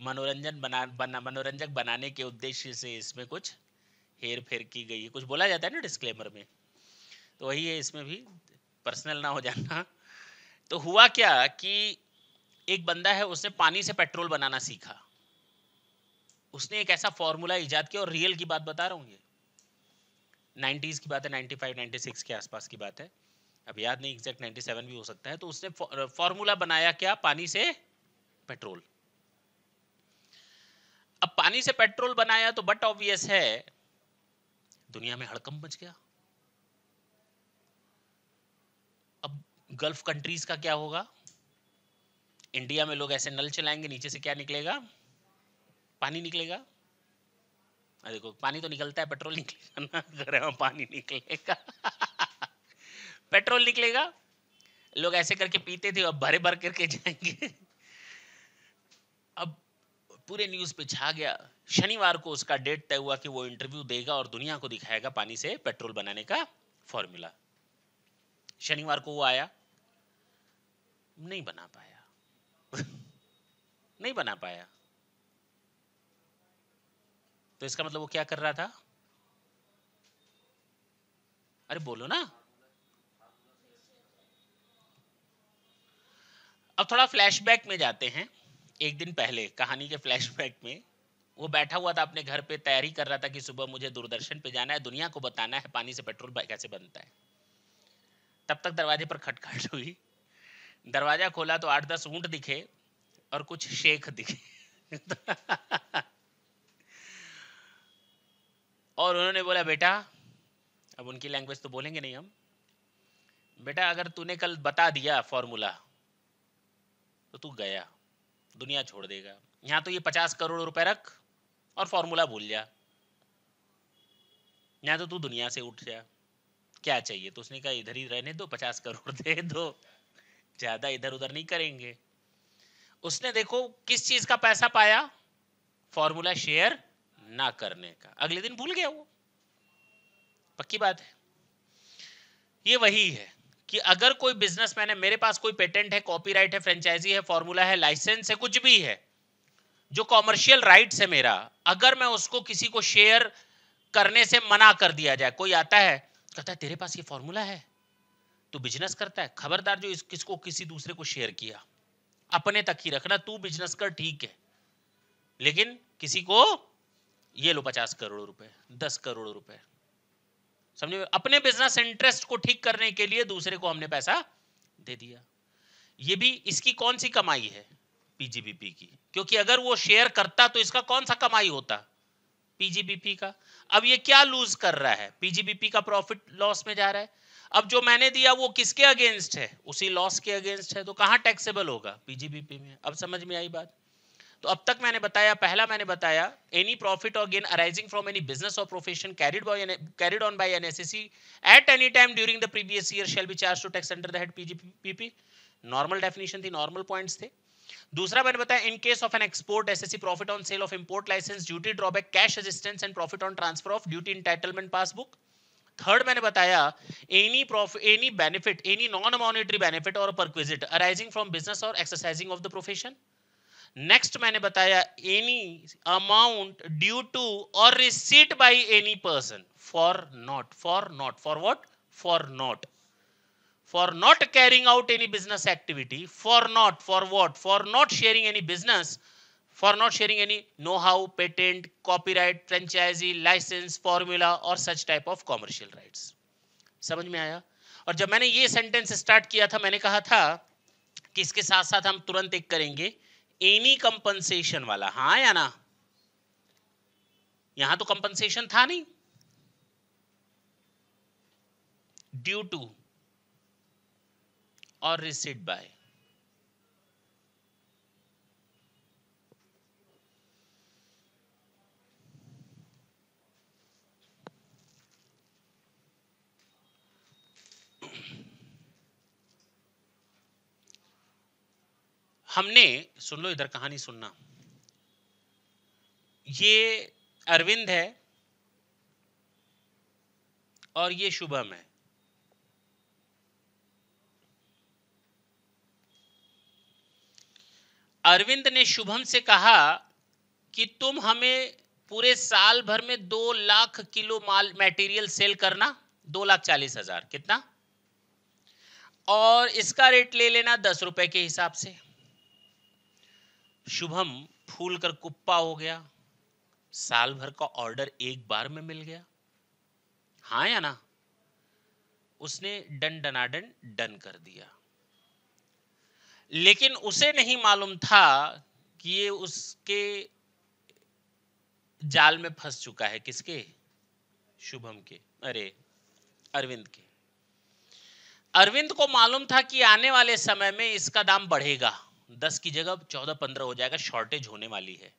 A: मनोरंजन बना बना मनोरंजक बनाने के उद्देश्य से इसमें कुछ हेर फेर की गई है कुछ बोला जाता है ना डिस्क्लेमर में तो वही है इसमें भी पर्सनल ना हो जाना तो हुआ क्या कि एक बंदा है उसने पानी से पेट्रोल बनाना सीखा उसने एक ऐसा फॉर्मूला इजाद किया और रियल की बात बता रहा हूँ ये नाइन्टीज़ की बात है नाइन्टी फाइव नाइन्टी सिक्स के आसपास की बात है अब याद नहीं एग्जैक्ट 97 भी हो सकता है तो उसने फॉर्मूला बनाया क्या पानी से पेट्रोल अब पानी से पेट्रोल बनाया तो बट ऑब्वियस है दुनिया में हड़कम बच गया अब गल्फ कंट्रीज का क्या होगा इंडिया में लोग ऐसे नल चलाएंगे नीचे से क्या निकलेगा पानी निकलेगा देखो पानी तो निकलता है पेट्रोल निकलेगा ना अगर हाँ पानी निकलेगा पेट्रोल निकलेगा लोग ऐसे करके पीते थे अब भरे भर करके जाएंगे अब पूरे न्यूज़ पे छा गया शनिवार को उसका डेट तय हुआ कि वो इंटरव्यू देगा और दुनिया को दिखाएगा पानी से पेट्रोल बनाने का फॉर्मूला शनिवार को वो आया नहीं बना पाया नहीं बना पाया तो इसका मतलब वो क्या कर रहा था अरे बोलो ना अब थोड़ा फ्लैशबैक में जाते हैं एक दिन पहले कहानी के फ्लैशबैक में वो बैठा हुआ था अपने घर पे तैयारी कर रहा था कि सुबह मुझे दूरदर्शन पे जाना है दुनिया को बताना है पानी से पेट्रोल कैसे बनता है तब तक दरवाजे पर खटखट हुई दरवाजा खोला तो आठ दस ऊंट दिखे और कुछ शेख दिखे और उन्होंने बोला बेटा अब उनकी लैंग्वेज तो बोलेंगे नहीं हम बेटा अगर तूने कल बता दिया फॉर्मूला तो तू गया दुनिया छोड़ देगा यहाँ तो ये पचास करोड़ रुपए रख और फॉर्मूला भूल जा यहाँ तो तू दुनिया से उठ जा क्या चाहिए तो उसने कहा इधर ही रहने दो पचास करोड़ दे दो ज्यादा इधर उधर नहीं करेंगे उसने देखो किस चीज का पैसा पाया फॉर्मूला शेयर ना करने का अगले दिन भूल गया वो पक्की बात है ये वही है कि अगर कोई बिजनेसमैन है मेरे पास कोई पेटेंट है कॉपीराइट है फ्रेंचाइजी है फॉर्मूला है लाइसेंस है कुछ भी है जो कॉमर्शियल राइट्स है मेरा अगर मैं उसको किसी को शेयर करने से मना कर दिया जाए कोई आता है कहता है तेरे पास ये फॉर्मूला है तू बिजनेस करता है खबरदार जो इस किसको किसी दूसरे को शेयर किया अपने तक ही रखना तू बिजनेस कर ठीक है लेकिन किसी को ये लो पचास करोड़ रुपए दस करोड़ रुपए समझे अपने बिजनेस इंटरेस्ट को ठीक करने के लिए दूसरे को हमने पैसा दे दिया ये भी इसकी कौन सी कमाई है पीजीबीपी की क्योंकि अगर वो शेयर करता तो इसका कौन सा कमाई होता पीजीबीपी का अब ये क्या लूज कर रहा है पीजीबीपी का प्रॉफिट लॉस में जा रहा है अब जो मैंने दिया वो किसके अगेंस्ट है उसी लॉस के अगेंस्ट है तो कहां टैक्सेबल होगा पीजीबीपी में अब समझ में आई बात तो अब तक मैंने बताया पहला मैंने बताया एनी प्रॉफिट और gain arising from any business और profession carried by carried on by assessee at any time during the previous year shall be charged to tax under the head PGBP normal definition थी normal points थे दूसरा मैंने बताया in case of an export assessee profit on sale of import license duty drawback cash assistance and profit on transfer of duty entitlement passbook third मैंने बताया any profit any benefit any non monetary benefit और perquisite arising from business और exercising of the profession next मैंने बताया any amount due to और receipt by any person for not for not for what for not for not carrying out any business activity for not for what for not sharing any business for not sharing any know how patent copyright franchisee license formula और such type of commercial right समझ में आया और जब मैंने ये sentence start किया था मैंने कहा था कि इसके साथ साथ हम तुरंत एक करेंगे एनी कंपनसेशन वाला हाँ या ना यहां तो कंपनसेशन था नहीं ड्यू टू और रिसिड बाय हमने सुन लो इधर कहानी सुनना ये अरविंद है और ये शुभम है अरविंद ने शुभम से कहा कि तुम हमें पूरे साल भर में दो लाख किलो माल मटेरियल सेल करना दो लाख चालीस हजार कितना और इसका रेट ले लेना दस रुपए के हिसाब से शुभम फूल कर कुप्पा हो गया साल भर का ऑर्डर एक बार में मिल गया हाँ या ना उसने डन डनाडन डन कर दिया लेकिन उसे नहीं मालूम था कि ये उसके जाल में फंस चुका है किसके शुभम के अरे अरविंद के अरविंद को मालूम था कि आने वाले समय में इसका दाम बढ़ेगा दस की जगह चौदह पंद्रह हो जाएगा शॉर्टेज होने वाली है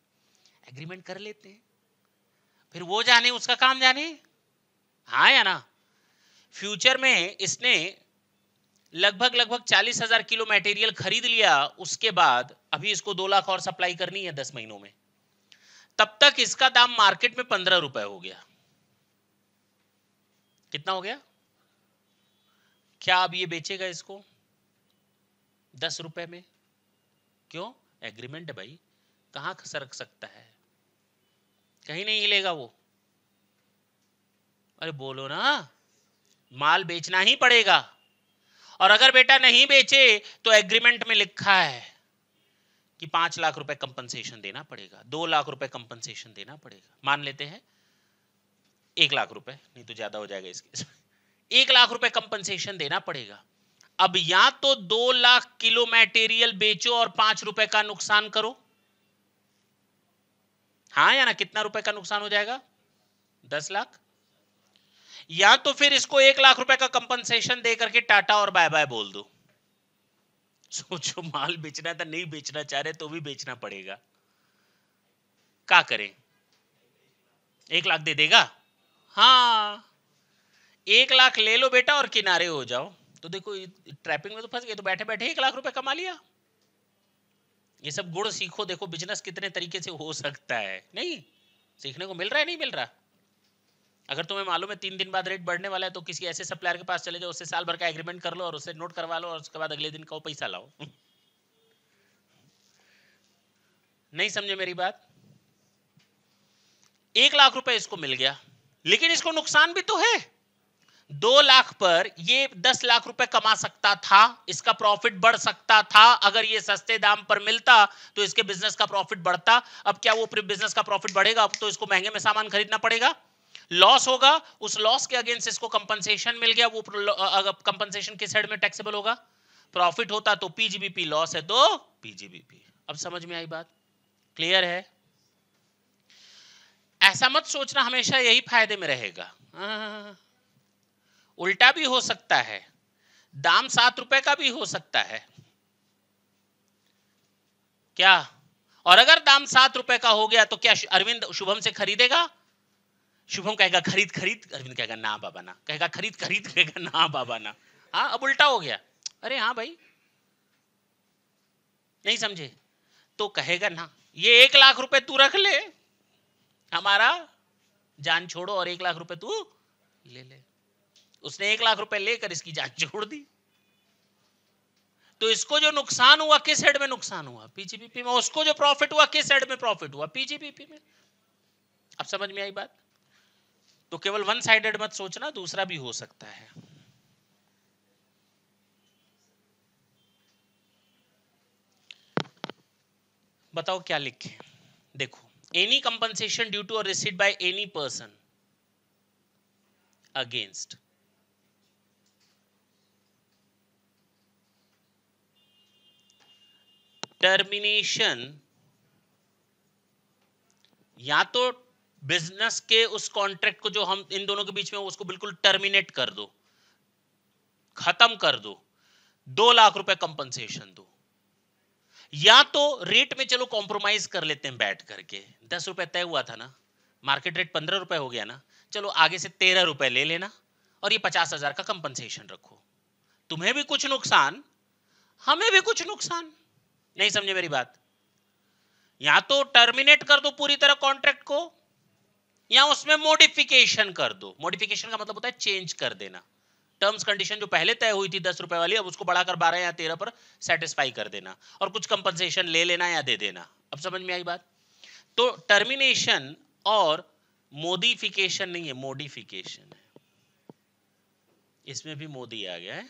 A: एग्रीमेंट कर लेते हैं फिर वो जाने उसका काम जाने हाँ या ना फ्यूचर में इसने लगभग लगभग चालीस हजार किलो मटेरियल खरीद लिया उसके बाद अभी इसको दो लाख और सप्लाई करनी है दस महीनों में तब तक इसका दाम मार्केट में पंद्रह रुपए हो गया कितना हो गया क्या अब ये बेचेगा इसको दस रुपए में क्यों एग्रीमेंट भाई कहाँ सरक सकता है कहीं नहीं हिलेगा वो अरे बोलो ना माल बेचना ही पड़ेगा और अगर बेटा नहीं बेचे तो एग्रीमेंट में लिखा है कि पांच लाख रुपए कंपनसेशन देना पड़ेगा दो लाख रुपए कंपनसेशन देना पड़ेगा मान लेते हैं एक लाख रुपए नहीं तो ज्यादा हो जाएगा इसके एक लाख रुपए कंपनसेशन देना पड़ेगा अब या तो दो लाख किलो मैटेरियल बेचो और पांच रुपए का नुकसान करो हाँ या ना कितना रुपए का नुकसान हो जाएगा दस लाख या तो फिर इसको एक लाख रुपए का कंपनसेशन दे करके टाटा और बाय बाय बोल दो सोचो माल बेचना था तो नहीं बेचना चाह रहे तो भी बेचना पड़ेगा क्या करें एक लाख दे देगा हाँ एक लाख ले लो बेटा और किनारे हो जाओ तो देखो ट्रैपिंग में तो फंस गए तो बैठे बैठे एक लाख रुपए कमा लिया ये सब गुण सीखो देखो बिजनेस कितने तरीके से हो सकता है नहीं सीखने को मिल रहा है नहीं मिल रहा अगर तुम्हें मालूम है तीन दिन बाद रेट बढ़ने वाला है तो किसी ऐसे सप्लायर के पास चले जाओ उससे साल भर का एग्रीमेंट कर लो और उससे नोट करवा लो और उसके बाद अगले दिन का पैसा लाओ नहीं समझे मेरी बात एक लाख रुपए इसको मिल गया लेकिन इसको नुकसान भी तो है दो लाख पर ये दस लाख रुपए कमा सकता था इसका प्रॉफिट बढ़ सकता था अगर ये सस्ते दाम पर मिलता तो इसके बिजनेस का प्रॉफिट बढ़ता अब क्या वो बिजनेस का प्रॉफिट बढ़ेगा अब तो इसको महंगे में सामान खरीदना पड़ेगा लॉस होगा उस लॉस के अगेंस्ट इसको कंपनसेशन मिल गया वो कंपनसेशन किस हेड में टैक्सेबल होगा प्रॉफिट होता तो पीजीबीपी लॉस है तो पीजीबीपी अब समझ में आई बात क्लियर है ऐसा मत सोचना हमेशा यही फायदे में रहेगा हाँ, हाँ, हाँ, उल्टा भी हो सकता है दाम सात रुपए का भी हो सकता है क्या और अगर दाम सात रुपए का हो गया तो क्या अरविंद शुभम से खरीदेगा शुभम कहेगा खरीद खरीद अरविंद कहेगा ना बाबा ना कहेगा खरीद खरीद कहेगा ना बाबा ना हाँ अब उल्टा हो गया अरे हाँ भाई नहीं समझे तो कहेगा ना ये एक लाख रुपए तू रख ले हमारा जान छोड़ो और एक लाख रुपए तू ले ले उसने एक लाख रुपए लेकर इसकी जांच छोड़ दी तो इसको जो नुकसान हुआ किस हेड में नुकसान हुआ पीजीपीपी में उसको जो प्रॉफिट हुआ किस हेड में प्रॉफिट हुआ पीजीपीपी में अब समझ में आई बात तो केवल वन साइडेड मत सोचना दूसरा भी हो सकता है बताओ क्या लिखे देखो एनी कंपनसेशन ड्यू टू और received by any person against termination या तो बिजनेस के उस कॉन्ट्रैक्ट को जो हम इन दोनों के बीच में उसको बिल्कुल टर्मिनेट कर दो खत्म कर दो दो लाख रुपए कंपनसेशन दो या तो रेट में चलो कॉम्प्रोमाइज कर लेते हैं बैठ करके दस रुपए तय हुआ था ना मार्केट रेट पंद्रह रुपए हो गया ना चलो आगे से तेरह रुपए ले लेना और ये पचास हजार का कंपनसेशन रखो तुम्हें भी कुछ नुकसान हमें भी कुछ नुकसान नहीं समझे मेरी बात या तो टर्मिनेट कर दो पूरी तरह कॉन्ट्रैक्ट को या उसमें मोडिफिकेशन कर दो मोडिफिकेशन का मतलब होता है चेंज कर देना टर्म्स कंडीशन जो पहले तय हुई थी दस रुपए वाली अब उसको बढ़ाकर बारह या तेरह पर सेटिस्फाई कर देना और कुछ कंपनसेशन ले लेना या दे देना अब समझ में आई बात तो टर्मिनेशन और मोडिफिकेशन नहीं है मोडिफिकेशन है इसमें भी मोदी आ गया है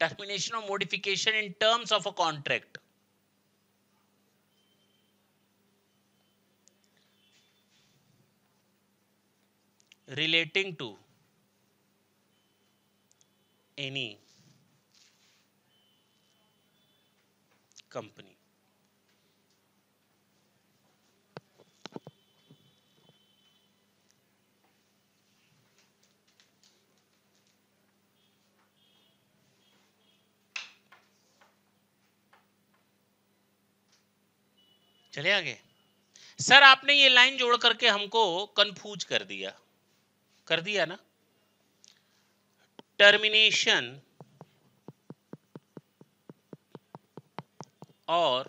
A: टर्मिनेशन और modification in terms of a contract relating to any company चले आगे सर आपने ये लाइन जोड़ करके हमको कंफ्यूज कर दिया कर दिया ना टर्मिनेशन और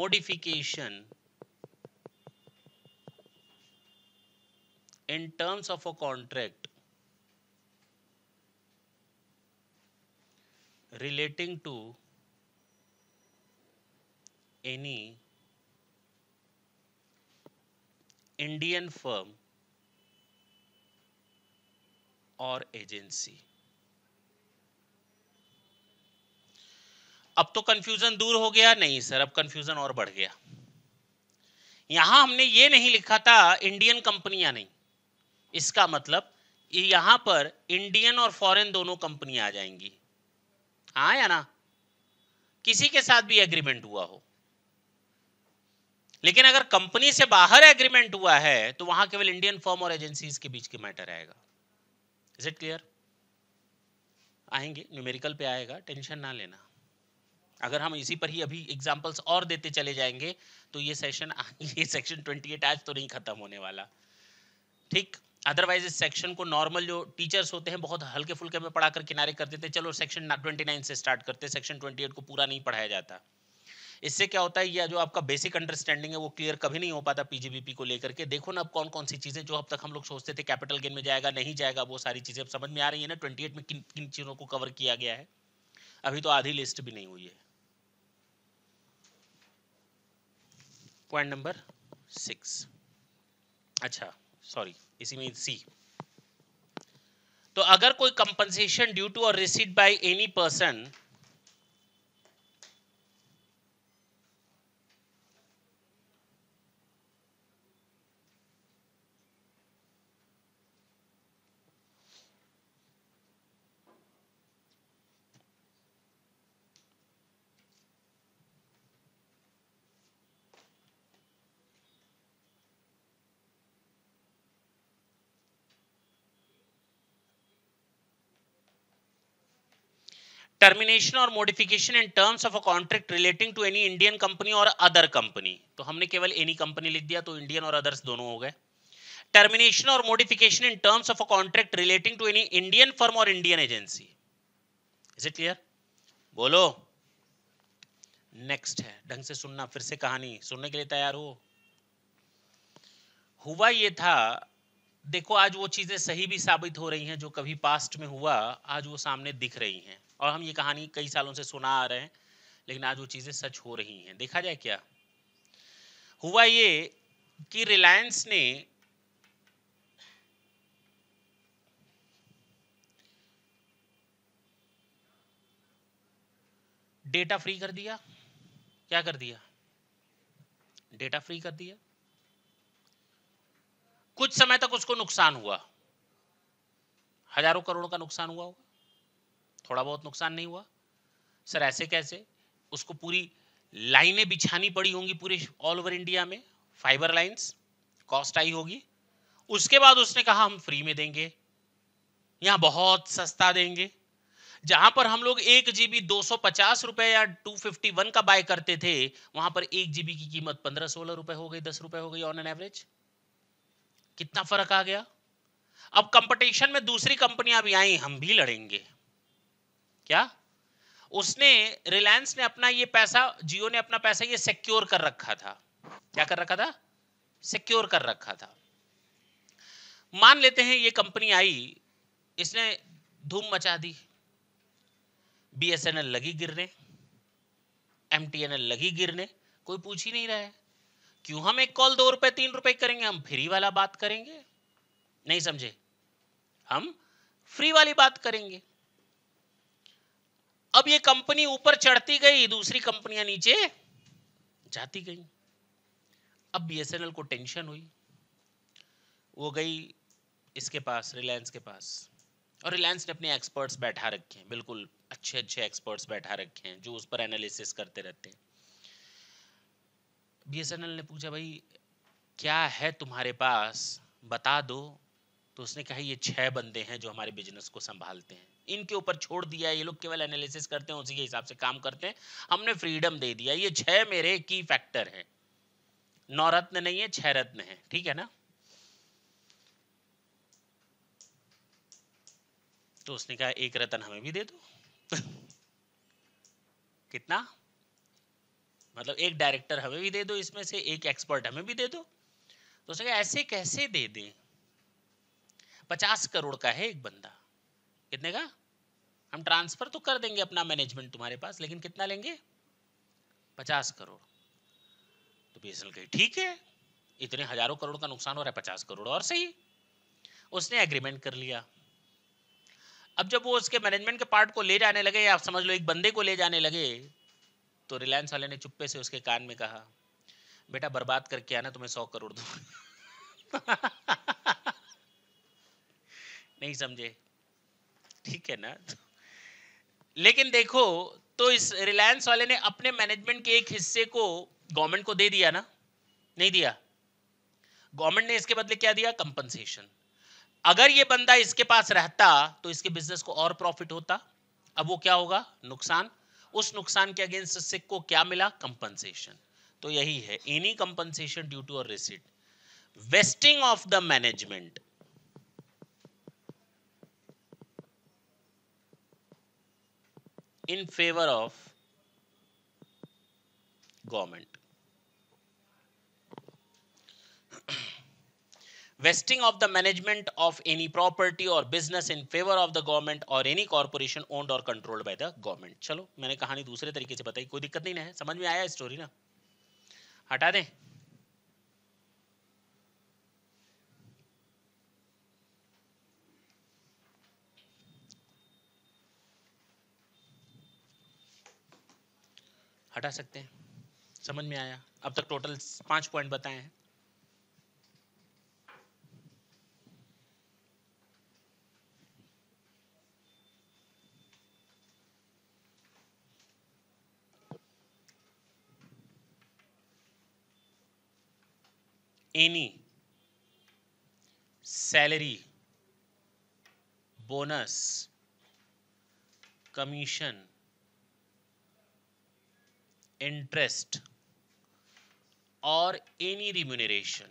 A: modification in terms of a contract relating to any Indian firm और एजेंसी अब तो कंफ्यूजन दूर हो गया नहीं सर अब कंफ्यूजन और बढ़ गया यहां हमने ये नहीं लिखा था इंडियन कंपनियां नहीं इसका मतलब यहां पर इंडियन और फॉरेन दोनों कंपनियां आ जाएंगी हाँ या ना किसी के साथ भी एग्रीमेंट हुआ हो लेकिन अगर कंपनी से बाहर एग्रीमेंट हुआ है तो वहां केवल इंडियन फॉर्म और एजेंसीज के बीच के मैटर आएगा इज इट क्लियर आएंगे न्यूमेरिकल पे आएगा टेंशन ना लेना अगर हम इसी पर ही अभी एग्जांपल्स और देते चले जाएंगे तो ये सेशन ये सेक्शन 28 आज तो नहीं खत्म होने वाला ठीक अदरवाइज इस सेक्शन को नॉर्मल जो टीचर्स होते हैं बहुत हल्के फुल्के में पढ़ाकर किनारे कर देते चलो सेक्शन 29 से स्टार्ट करते सेक्शन 28 को पूरा नहीं पढ़ाया जाता इससे क्या होता है ये जो आपका बेसिक अंडरस्टैंडिंग है वो क्लियर कभी नहीं हो पाता पीजीबीपी को लेकर के देखो ना अब कौन कौन सी चीज़ें जो अब तक हम लोग सोचते थे कैपिटल गेन में जाएगा नहीं जाएगा वो सारी चीज़ें अब समझ में आ रही है ना ट्वेंटी में किन किन चीज़ों को कवर किया गया है अभी तो आधी लिस्ट भी नहीं हुई है पॉइंट नंबर सिक्स अच्छा सॉरी इसी में सी तो अगर कोई कंपनसेशन ड्यू टू और received by any person termination और modification in terms of a contract relating to any Indian company और अदर कंपनी तो हमने केवल एनी कंपनी लिख दिया तो इंडियन और अदर्स दोनों हो गए टर्मिनेशन और modification in terms of a contract relating to any Indian firm और Indian agency is it clear बोलो नेक्स्ट है ढंग से सुनना फिर से कहानी सुनने के लिए तैयार हो हुआ ये था देखो आज वो चीज़ें सही भी साबित हो रही हैं जो कभी पास्ट में हुआ आज वो सामने दिख रही हैं और हम ये कहानी कई सालों से सुना आ रहे हैं लेकिन आज वो चीज़ें सच हो रही हैं देखा जाए क्या हुआ ये कि रिलायंस ने डेटा फ्री कर दिया क्या कर दिया डेटा फ्री कर दिया कुछ समय तक उसको नुकसान हुआ हजारों करोड़ का नुकसान हुआ होगा थोड़ा बहुत नुकसान नहीं हुआ सर ऐसे कैसे उसको पूरी लाइनें बिछानी पड़ी होंगी पूरे ऑल ओवर इंडिया में फाइबर लाइंस कॉस्ट आई होगी उसके बाद उसने कहा हम फ्री में देंगे यहां बहुत सस्ता देंगे जहां पर हम लोग एक जीबी दो सौ पचास रुपए या टू फिफ्टी वन का बाय करते थे वहां पर एक जीबी की कीमत पंद्रह सोलह रुपए हो गई दस रुपए हो गई ऑन एन एवरेज कितना फर्क आ गया अब कंपटीशन में दूसरी कंपनियां भी आई हम भी लड़ेंगे क्या उसने रिलायंस ने अपना ये पैसा जियो ने अपना पैसा ये सिक्योर कर रखा था क्या कर रखा था सिक्योर कर रखा था मान लेते हैं ये कंपनी आई इसने धूम मचा दी बीएसएनएल लगी गिरने एमटीएनएल लगी गिरने कोई पूछ ही नहीं रहा है क्यों हम एक कॉल दो रुपए तीन रुपए करेंगे हम फ्री वाला बात करेंगे नहीं समझे हम फ्री वाली बात करेंगे अब ये कंपनी ऊपर चढ़ती गई दूसरी कंपनियां नीचे जाती गई अब बीएसएनएल को टेंशन हुई वो गई इसके पास रिलायंस के पास और रिलायंस ने अपने एक्सपर्ट्स बैठा रखे हैं बिल्कुल अच्छे अच्छे एक्सपर्ट्स बैठा रखे हैं जो उस पर एनालिसिस करते रहते हैं बी ने पूछा भाई क्या है तुम्हारे पास बता दो तो उसने कहा ये छह बंदे हैं जो हमारे बिजनेस को संभालते हैं इनके ऊपर छोड़ दिया ये लोग केवल एनालिसिस करते हैं उसी के हिसाब से काम करते हैं हमने फ्रीडम दे दिया ये छह मेरे की फैक्टर हैं रत्न नहीं है छह रत्न है ठीक है ना तो उसने कहा एक रतन हमें भी दे दो कितना मतलब एक डायरेक्टर हमें भी दे दो इसमें से एक एक्सपर्ट हमें भी दे दो तो उसने ऐसे कैसे दे दें पचास करोड़ का है एक बंदा कितने का हम ट्रांसफर तो कर देंगे अपना मैनेजमेंट तुम्हारे पास लेकिन कितना लेंगे पचास करोड़ तो बी एस कही ठीक है इतने हजारों करोड़ का नुकसान हो रहा है पचास करोड़ और सही उसने एग्रीमेंट कर लिया अब जब वो उसके मैनेजमेंट के पार्ट को ले जाने लगे आप समझ लो एक बंदे को ले जाने लगे तो रिलायंस वाले ने चुप्पे से उसके कान में कहा बेटा बर्बाद करके आना तुम्हें सौ करोड़ दो नहीं समझे ठीक है ना लेकिन देखो तो इस रिलायंस वाले ने अपने मैनेजमेंट के एक हिस्से को गवर्नमेंट को दे दिया ना नहीं दिया गवर्नमेंट ने इसके बदले क्या दिया कंपनसेशन अगर ये बंदा इसके पास रहता तो इसके बिजनेस को और प्रॉफिट होता अब वो क्या होगा नुकसान उस नुकसान के अगेंस्ट सिक को क्या मिला कंपनसेशन तो यही है any compensation due to a receipt vesting of the management in favour of government vesting of the management of any property or business in favor of the government or any corporation owned or controlled by the government चलो मैंने कहानी दूसरे तरीके से बताई कोई दिक्कत नहीं ना है समझ में आया स्टोरी ना हटा दें हटा सकते हैं समझ में आया अब तक टोटल पांच पॉइंट बताए हैं any salary bonus commission interest or any remuneration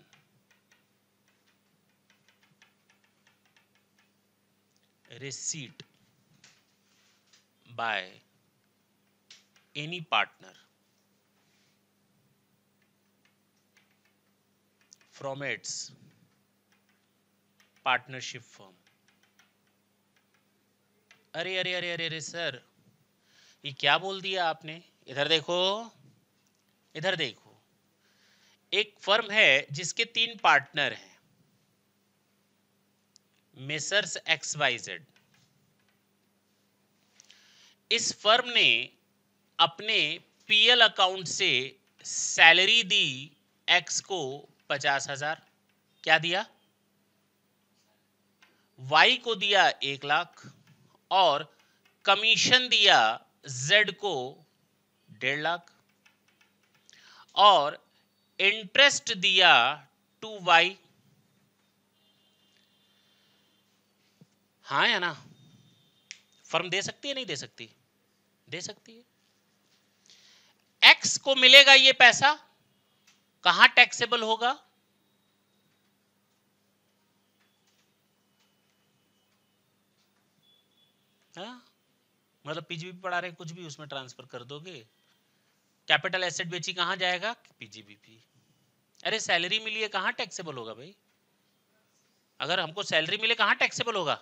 A: receipt by any partner from its partnership firm. अरे अरे अरे अरे अरे सर ये क्या बोल दिया आपने इधर देखो इधर देखो एक फर्म है जिसके तीन पार्टनर हैं मेसर्स एक्स वाई जेड इस फर्म ने अपने पीएल अकाउंट से सैलरी दी एक्स को पचास हजार क्या दिया वाई को दिया एक लाख और कमीशन दिया जेड को डेढ़ लाख और इंटरेस्ट दिया टू वाई हाँ या ना फर्म दे सकती है नहीं दे सकती दे सकती है एक्स को मिलेगा ये पैसा कहां टैक्सेबल होगा हा? मतलब पीजीबीपी पढ़ा रहे कुछ भी उसमें ट्रांसफर कर दोगे कैपिटल एसेट बेची कहाँ जाएगा पीजीबीपी अरे सैलरी मिली है कहाँ टैक्सेबल होगा भाई अगर हमको सैलरी मिले कहाँ टैक्सेबल होगा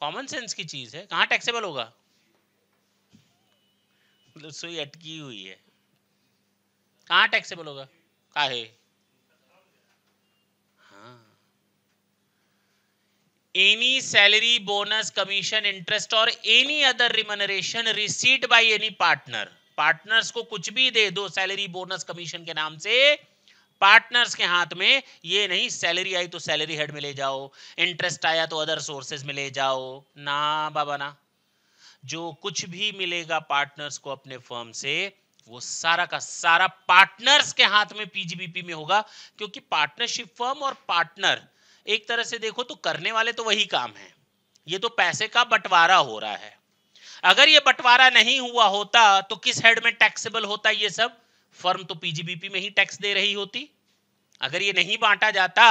A: कॉमन सेंस की चीज है कहाँ टैक्सेबल होगा मतलब सुई अटकी हुई है कहा टैक्सेबल होगा है? Any salary bonus commission interest और any other remuneration receipt by any partner partners को कुछ भी दे दो सैलरी बोनस कमीशन के नाम से पार्टनर्स के हाथ में ये नहीं सैलरी आई तो सैलरी हेड में ले जाओ इंटरेस्ट आया तो अदर सोर्सेज में ले जाओ ना बाबा ना जो कुछ भी मिलेगा पार्टनर्स को अपने फर्म से वो सारा का सारा पार्टनर्स के हाथ में पीजीबीपी में होगा क्योंकि पार्टनरशिप फर्म और पार्टनर एक तरह से देखो तो करने वाले तो वही काम है ये तो पैसे का बंटवारा हो रहा है अगर ये बंटवारा नहीं हुआ होता तो किस हेड में टैक्सेबल होता ये सब फर्म तो पीजीबीपी में ही टैक्स दे रही होती अगर ये नहीं बांटा जाता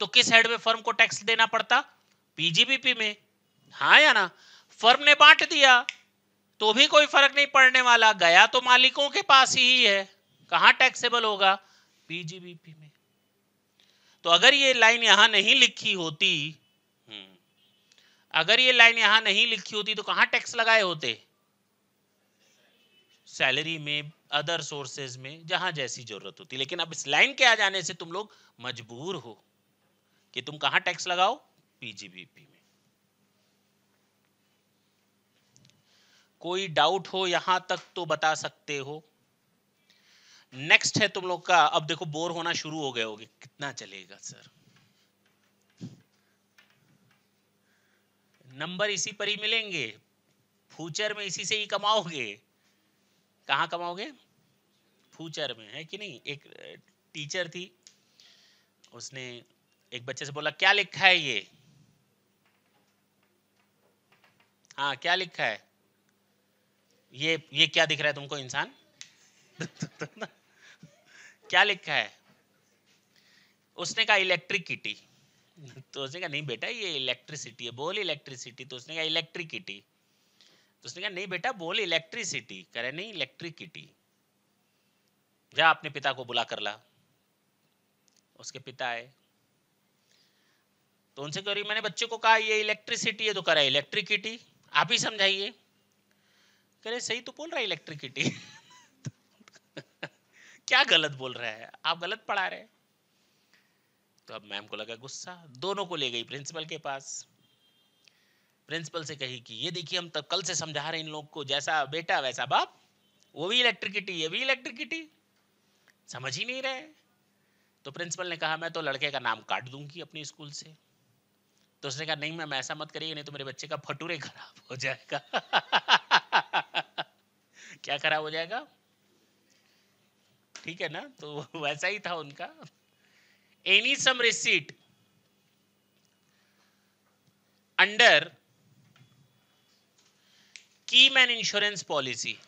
A: तो किस हेड में फर्म को टैक्स देना पड़ता पीजीबीपी में हाँ या ना फर्म ने बांट दिया तो भी कोई फर्क नहीं पड़ने वाला गया तो मालिकों के पास ही है कहां टैक्सेबल होगा पीजीबीपी में तो अगर ये लाइन यहां नहीं लिखी होती हम्म, अगर ये लाइन यहां नहीं लिखी होती तो कहां टैक्स लगाए होते सैलरी में अदर सोर्सेज में जहां जैसी जरूरत होती लेकिन अब इस लाइन के आ जाने से तुम लोग मजबूर हो कि तुम कहां टैक्स लगाओ पीजीबीपी कोई डाउट हो यहां तक तो बता सकते हो नेक्स्ट है तुम लोग का अब देखो बोर होना शुरू हो गए होगे कितना चलेगा सर नंबर इसी पर ही मिलेंगे फ्यूचर में इसी से ही कमाओगे कहा कमाओगे फ्यूचर में है कि नहीं एक टीचर थी उसने एक बच्चे से बोला क्या लिखा है ये हाँ क्या लिखा है ये ये क्या दिख रहा है तुमको इंसान क्या लिखा है उसने कहा इलेक्ट्रिकिटी तो उसने कहा नहीं बेटा ये इलेक्ट्रिसिटी है बोल इलेक्ट्रिसिटी तो उसने कहा इलेक्ट्रिकिटी तो उसने कहा नहीं बेटा बोल इलेक्ट्रिसिटी करे नहीं इलेक्ट्रिकिटी जा अपने पिता को बुला कर ला उसके पिता आए तो उनसे कह रही मैंने बच्चे को कहा ये इलेक्ट्रिसिटी है तो कह रहा है इलेक्ट्रिकिटी आप ही समझाइए कह सही तो बोल रहा है इलेक्ट्रिकिटी क्या गलत बोल रहा है आप गलत पढ़ा रहे तो अब मैम को लगा गुस्सा दोनों को ले गई प्रिंसिपल के पास प्रिंसिपल से कही कि ये देखिए हम तब कल से समझा रहे इन लोग को जैसा बेटा वैसा बाप वो भी इलेक्ट्रिकिटी ये भी इलेक्ट्रिकिटी समझ ही नहीं रहे तो प्रिंसिपल ने कहा मैं तो लड़के का नाम काट दूंगी अपने स्कूल से तो उसने कहा नहीं मैम ऐसा मत करिए नहीं तो मेरे बच्चे का फटूरे खराब हो जाएगा क्या खराब हो जाएगा ठीक है ना तो वैसा ही था उनका any sum receipt under key man insurance policy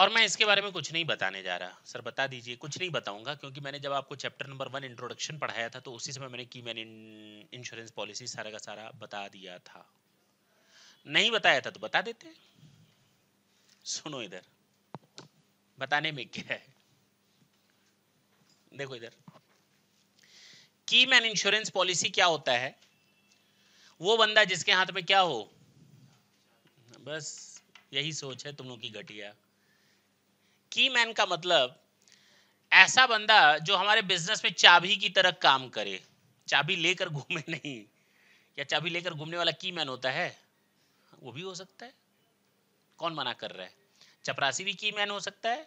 A: और मैं इसके बारे में कुछ नहीं बताने जा रहा सर बता दीजिए कुछ नहीं बताऊंगा क्योंकि मैंने जब आपको चैप्टर नंबर वन इंट्रोडक्शन पढ़ाया था तो उसी समय मैंने की मैंने इंश्योरेंस पॉलिसी सारा का सारा बता दिया था नहीं बताया था तो बता देते सुनो इधर बताने में क्या है देखो इधर की मैन इंश्योरेंस पॉलिसी क्या होता है वो बंदा जिसके हाथ में क्या हो बस यही सोच है तुम लोग की घटिया की मैन का मतलब ऐसा बंदा जो हमारे बिजनेस में चाबी की तरह काम करे चाबी लेकर घूमे नहीं या चाबी लेकर घूमने वाला की मैन होता है वो भी हो सकता है कौन मना कर रहा है चपरासी भी की मैन हो सकता है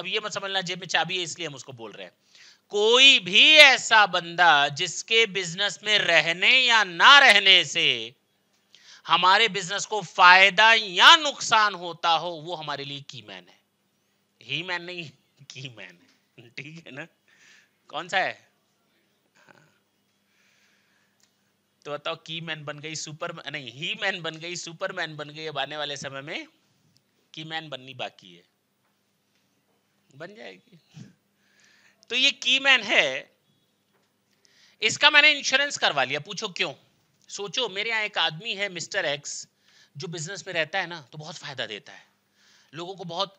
A: अब ये मत समझना जेब में चाबी है इसलिए हम उसको बोल रहे हैं कोई भी ऐसा बंदा जिसके बिजनेस में रहने या ना रहने से हमारे बिजनेस को फायदा या नुकसान होता हो वो हमारे लिए की मैन है ही मैन नहीं की मैन है ठीक है ना कौन सा है हाँ। तो बताओ की मैन बन गई सुपर नहीं ही मैन बन गई सुपर मैन बन गई अब आने वाले समय में की मैन बननी बाकी है बन जाएगी तो ये की मैन है इसका मैंने इंश्योरेंस करवा लिया पूछो क्यों सोचो मेरे यहाँ एक आदमी है मिस्टर एक्स जो बिजनेस में रहता है ना तो बहुत फायदा देता है लोगों को बहुत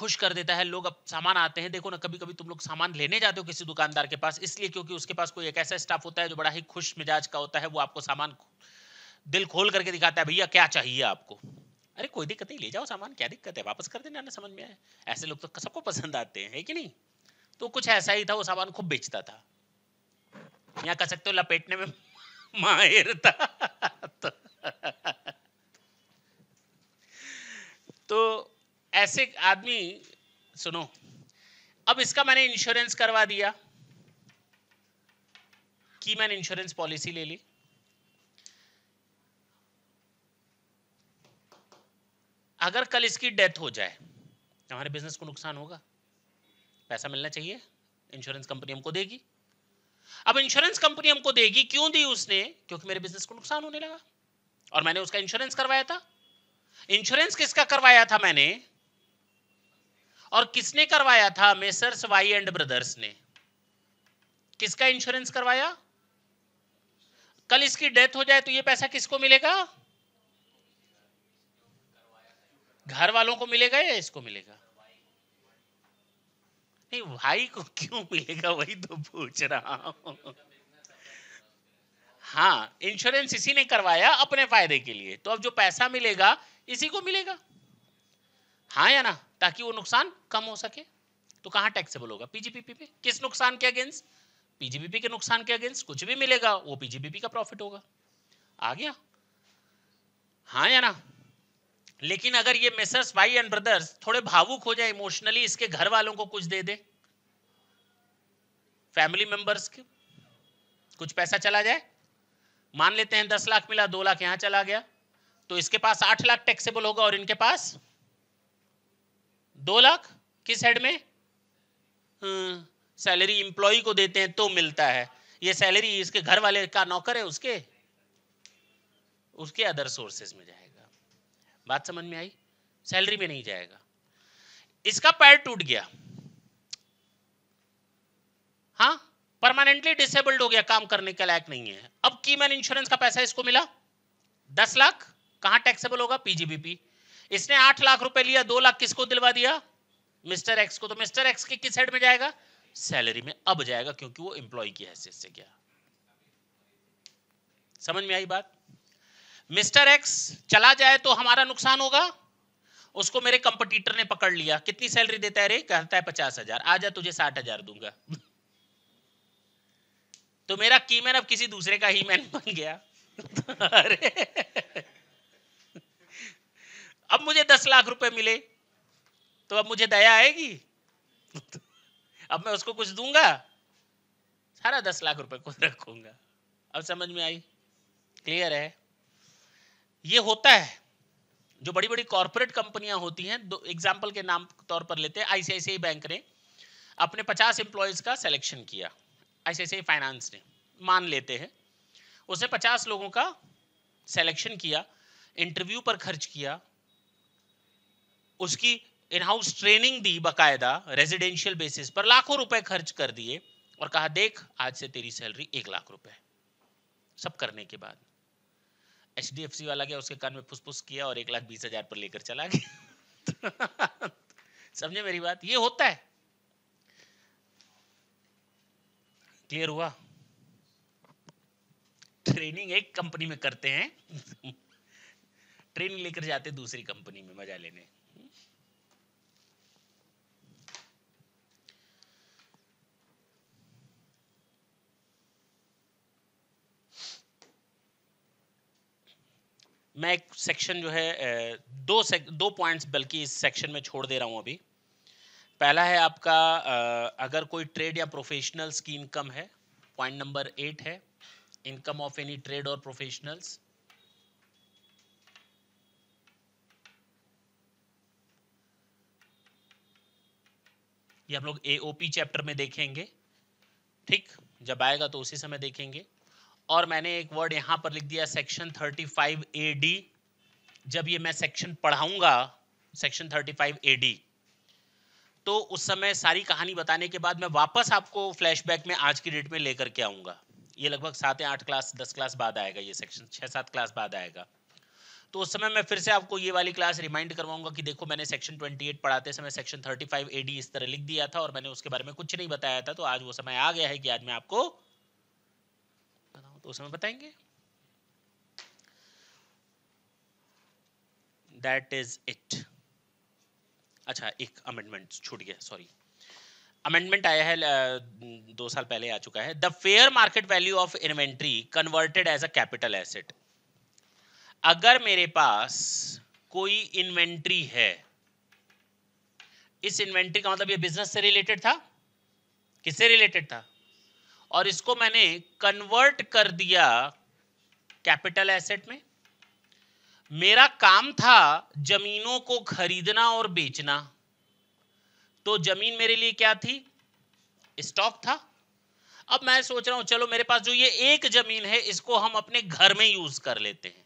A: खुश कर देता है लोग अब सामान आते हैं देखो ना कभी कभी तुम लोग सामान लेने जाते हो किसी दुकानदार के पास इसलिए क्योंकि उसके पास कोई एक ऐसा स्टाफ होता है जो बड़ा ही खुश मिजाज का होता है वो आपको सामान दिल खोल करके दिखाता है भैया क्या चाहिए आपको अरे कोई दिक्कत नहीं ले जाओ सामान क्या दिक्कत है वापस कर देना समझ में आए ऐसे लोग तो सबको पसंद आते हैं है कि नहीं तो कुछ ऐसा ही था वो सामान खूब बेचता था यहाँ कह सकते हो लपेटने में माहिर था तो ऐसे आदमी सुनो अब इसका मैंने इंश्योरेंस करवा दिया की मैंने इंश्योरेंस पॉलिसी ले ली अगर कल इसकी डेथ हो जाए हमारे बिजनेस को नुकसान होगा पैसा मिलना चाहिए इंश्योरेंस कंपनी हमको देगी अब इंश्योरेंस कंपनी हमको देगी क्यों दी उसने क्योंकि मेरे बिजनेस को नुकसान होने लगा और मैंने उसका इंश्योरेंस करवाया था इंश्योरेंस किसका करवाया था मैंने और किसने करवाया था मेसर्स वाई एंड ब्रदर्स ने किसका इंश्योरेंस करवाया कल इसकी डेथ हो जाए तो ये पैसा किसको मिलेगा घर वालों को मिलेगा या इसको मिलेगा नहीं भाई को क्यों मिलेगा वही तो पूछ रहा हूं हाँ इंश्योरेंस इसी ने करवाया अपने फायदे के लिए तो अब जो पैसा मिलेगा इसी को मिलेगा हाँ या ना ताकि वो नुकसान कम हो सके तो कहाँ टैक्सेबल होगा पीजीपीपी पे किस नुकसान के अगेंस्ट पीजीपीपी के नुकसान के अगेंस्ट कुछ भी मिलेगा वो पीजीपीपी का प्रॉफिट होगा आ गया हाँ या ना लेकिन अगर ये मिसर्स भाई एंड ब्रदर्स थोड़े भावुक हो जाए इमोशनली इसके घर वालों को कुछ दे दे फैमिली मेंबर्स के कुछ पैसा चला जाए मान लेते हैं दस लाख मिला दो लाख यहां चला गया तो इसके पास आठ लाख टैक्सेबल होगा और इनके पास दो लाख किस हेड में सैलरी हम्म, इंप्लॉई को देते हैं तो मिलता है ये सैलरी इसके घर वाले का नौकर है उसके उसके अदर सोर्सेस में जाएगा बात समझ में आई सैलरी में नहीं जाएगा इसका पैर टूट गया हाँ परमानेंटली डिसेबल्ड हो गया काम करने के लायक नहीं है अब की मैन इंश्योरेंस का पैसा इसको मिला दस लाख कहां टैक्सेबल होगा पीजीबीपी इसने आठ लाख रुपए लिया दो लाख किसको दिलवा दिया मिस्टर एक्स को तो मिस्टर एक्स के किस हेड में जाएगा सैलरी में अब जाएगा क्योंकि वो एम्प्लॉय की हैसियत से गया समझ में आई बात मिस्टर एक्स चला जाए तो हमारा नुकसान होगा उसको मेरे कंपटीटर ने पकड़ लिया कितनी सैलरी देता है रे कहता है पचास हजार आ जा तुझे साठ हजार दूंगा तो मेरा कीमैन अब किसी दूसरे का ही मैन बन गया अरे अब मुझे दस लाख रुपए मिले तो अब मुझे दया आएगी अब मैं उसको कुछ दूंगा सारा दस लाख रुपए खुद रखूंगा अब समझ में आई क्लियर है ये होता है जो बड़ी बड़ी कॉरपोरेट कंपनियां होती हैं दो एग्जाम्पल के नाम तौर पर लेते हैं आईसीआईसीआई बैंक ने अपने 50 एम्प्लॉयज का सिलेक्शन किया आईसीआईसीआई फाइनेंस ने मान लेते हैं उसने 50 लोगों का सिलेक्शन किया इंटरव्यू पर खर्च किया उसकी इनहाउस ट्रेनिंग दी बकायदा रेजिडेंशियल बेसिस पर लाखों रुपए खर्च कर दिए और कहा देख आज से तेरी सैलरी एक लाख रुपए सब करने के बाद एच डी एफ सी वाला गया उसके कान में फुसफुस किया और एक लाख बीस हजार पर लेकर चला गया समझे मेरी बात ये होता है क्लियर हुआ ट्रेनिंग एक कंपनी में करते हैं ट्रेनिंग लेकर जाते दूसरी कंपनी में मजा लेने मैं एक सेक्शन जो है दो सेक, दो पॉइंट्स बल्कि इस सेक्शन में छोड़ दे रहा हूँ अभी पहला है आपका अगर कोई ट्रेड या प्रोफेशनल्स की इनकम है पॉइंट नंबर एट है इनकम ऑफ एनी ट्रेड और प्रोफेशनल्स ये हम लोग एओपी चैप्टर में देखेंगे ठीक जब आएगा तो उसी समय देखेंगे और मैंने एक वर्ड यहां पर लिख दिया सेक्शन 35 एडी जब ये मैं सेक्शन पढ़ाऊंगा सेक्शन 35 एडी तो उस समय सारी कहानी बताने के बाद मैं वापस आपको फ्लैशबैक में आज की डेट में लेकर के आऊंगा ये लगभग सात या आठ क्लास दस क्लास बाद आएगा ये सेक्शन छह सात क्लास बाद आएगा तो उस समय मैं फिर से आपको ये वाली क्लास रिमाइंड करवाऊंगा कि देखो मैंने सेक्शन 28 पढ़ाते समय सेक्शन 35 एडी इस तरह लिख दिया था और मैंने उसके बारे में कुछ नहीं बताया था तो आज वो समय आ गया है कि आज मैं आपको तो उस समय बताएंगे दैट इज इट अच्छा एक अमेंडमेंट छूट गया सॉरी अमेंडमेंट आया है दो साल पहले आ चुका है the fair market value of inventory converted as a capital asset अगर मेरे पास कोई इन्वेंट्री है इस इन्वेंट्री का मतलब ये बिजनेस से रिलेटेड था किससे रिलेटेड था और इसको मैंने कन्वर्ट कर दिया कैपिटल एसेट में मेरा काम था जमीनों को खरीदना और बेचना तो जमीन मेरे लिए क्या थी स्टॉक था अब मैं सोच रहा हूं चलो मेरे पास जो ये एक जमीन है इसको हम अपने घर में यूज कर लेते हैं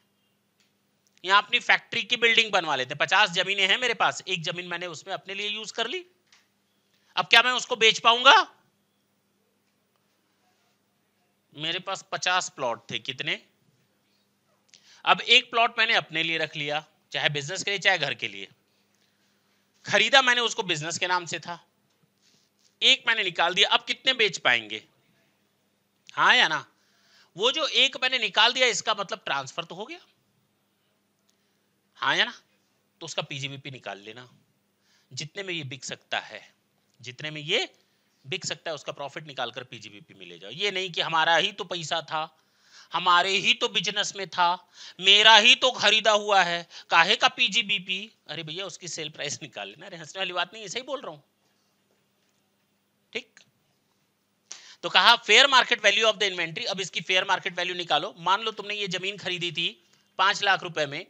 A: यहां अपनी फैक्ट्री की बिल्डिंग बनवा लेते हैं पचास जमीनें हैं मेरे पास एक जमीन मैंने उसमें अपने लिए यूज कर ली अब क्या मैं उसको बेच पाऊंगा मेरे पास पचास प्लॉट थे कितने अब एक प्लॉट मैंने अपने लिए रख लिया चाहे बिजनेस के लिए चाहे घर के लिए खरीदा मैंने उसको बिजनेस के नाम से था एक मैंने निकाल दिया अब कितने बेच पाएंगे हाँ या ना वो जो एक मैंने निकाल दिया इसका मतलब ट्रांसफर तो हो गया हाँ या ना तो उसका पीजीबीपी निकाल लेना जितने में ये बिक सकता है जितने में ये बिक सकता है उसका प्रॉफिट निकाल कर पीजीबीपी में ले जाओ ये नहीं कि हमारा ही तो पैसा था हमारे ही तो बिजनेस में था मेरा ही तो खरीदा हुआ है काहे का पीजीबीपी अरे भैया उसकी सेल प्राइस निकाल लेना अरे हंसने वाली बात नहीं ऐसे ही बोल रहा हूं ठीक तो कहा fair market value of the inventory अब इसकी फेयर मार्केट वैल्यू निकालो मान लो तुमने ये जमीन खरीदी थी पांच लाख रुपए में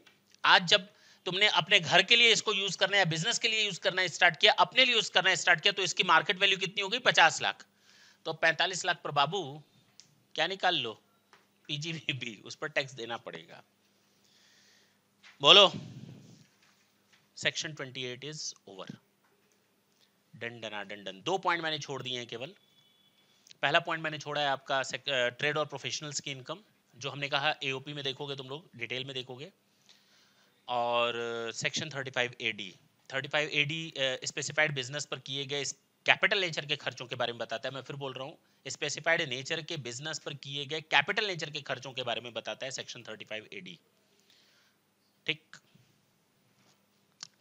A: आज जब तुमने अपने घर के लिए इसको यूज करना है बिजनेस के लिए यूज करना स्टार्ट किया अपने लिए यूज करना स्टार्ट किया तो इसकी मार्केट वैल्यू कितनी हो गई पचास लाख तो पैंतालीस लाख पर बाबू क्या निकाल लो पीजीबीबी उस पर टैक्स देना पड़ेगा बोलो section twenty eight is over डंडन डना डन दो पॉइंट मैंने छोड़ दिए हैं केवल पहला पॉइंट मैंने छोड़ा है आपका ट्रेड और प्रोफेशनल्स की इनकम जो हमने कहा एओपी में देखोगे तुम लोग डिटेल में देखोगे और section 35 AD 35 AD specified business पर किए गए कैपिटल नेचर के खर्चों के बारे में बताता है मैं फिर बोल रहा हूँ स्पेसिफाइड नेचर के बिजनेस पर किए गए कैपिटल नेचर के खर्चों के बारे में बताता है सेक्शन 35 एडी ठीक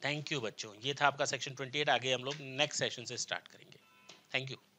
A: थैंक यू बच्चों ये था आपका सेक्शन 28 आगे हम लोग नेक्स्ट सेशन से स्टार्ट करेंगे थैंक यू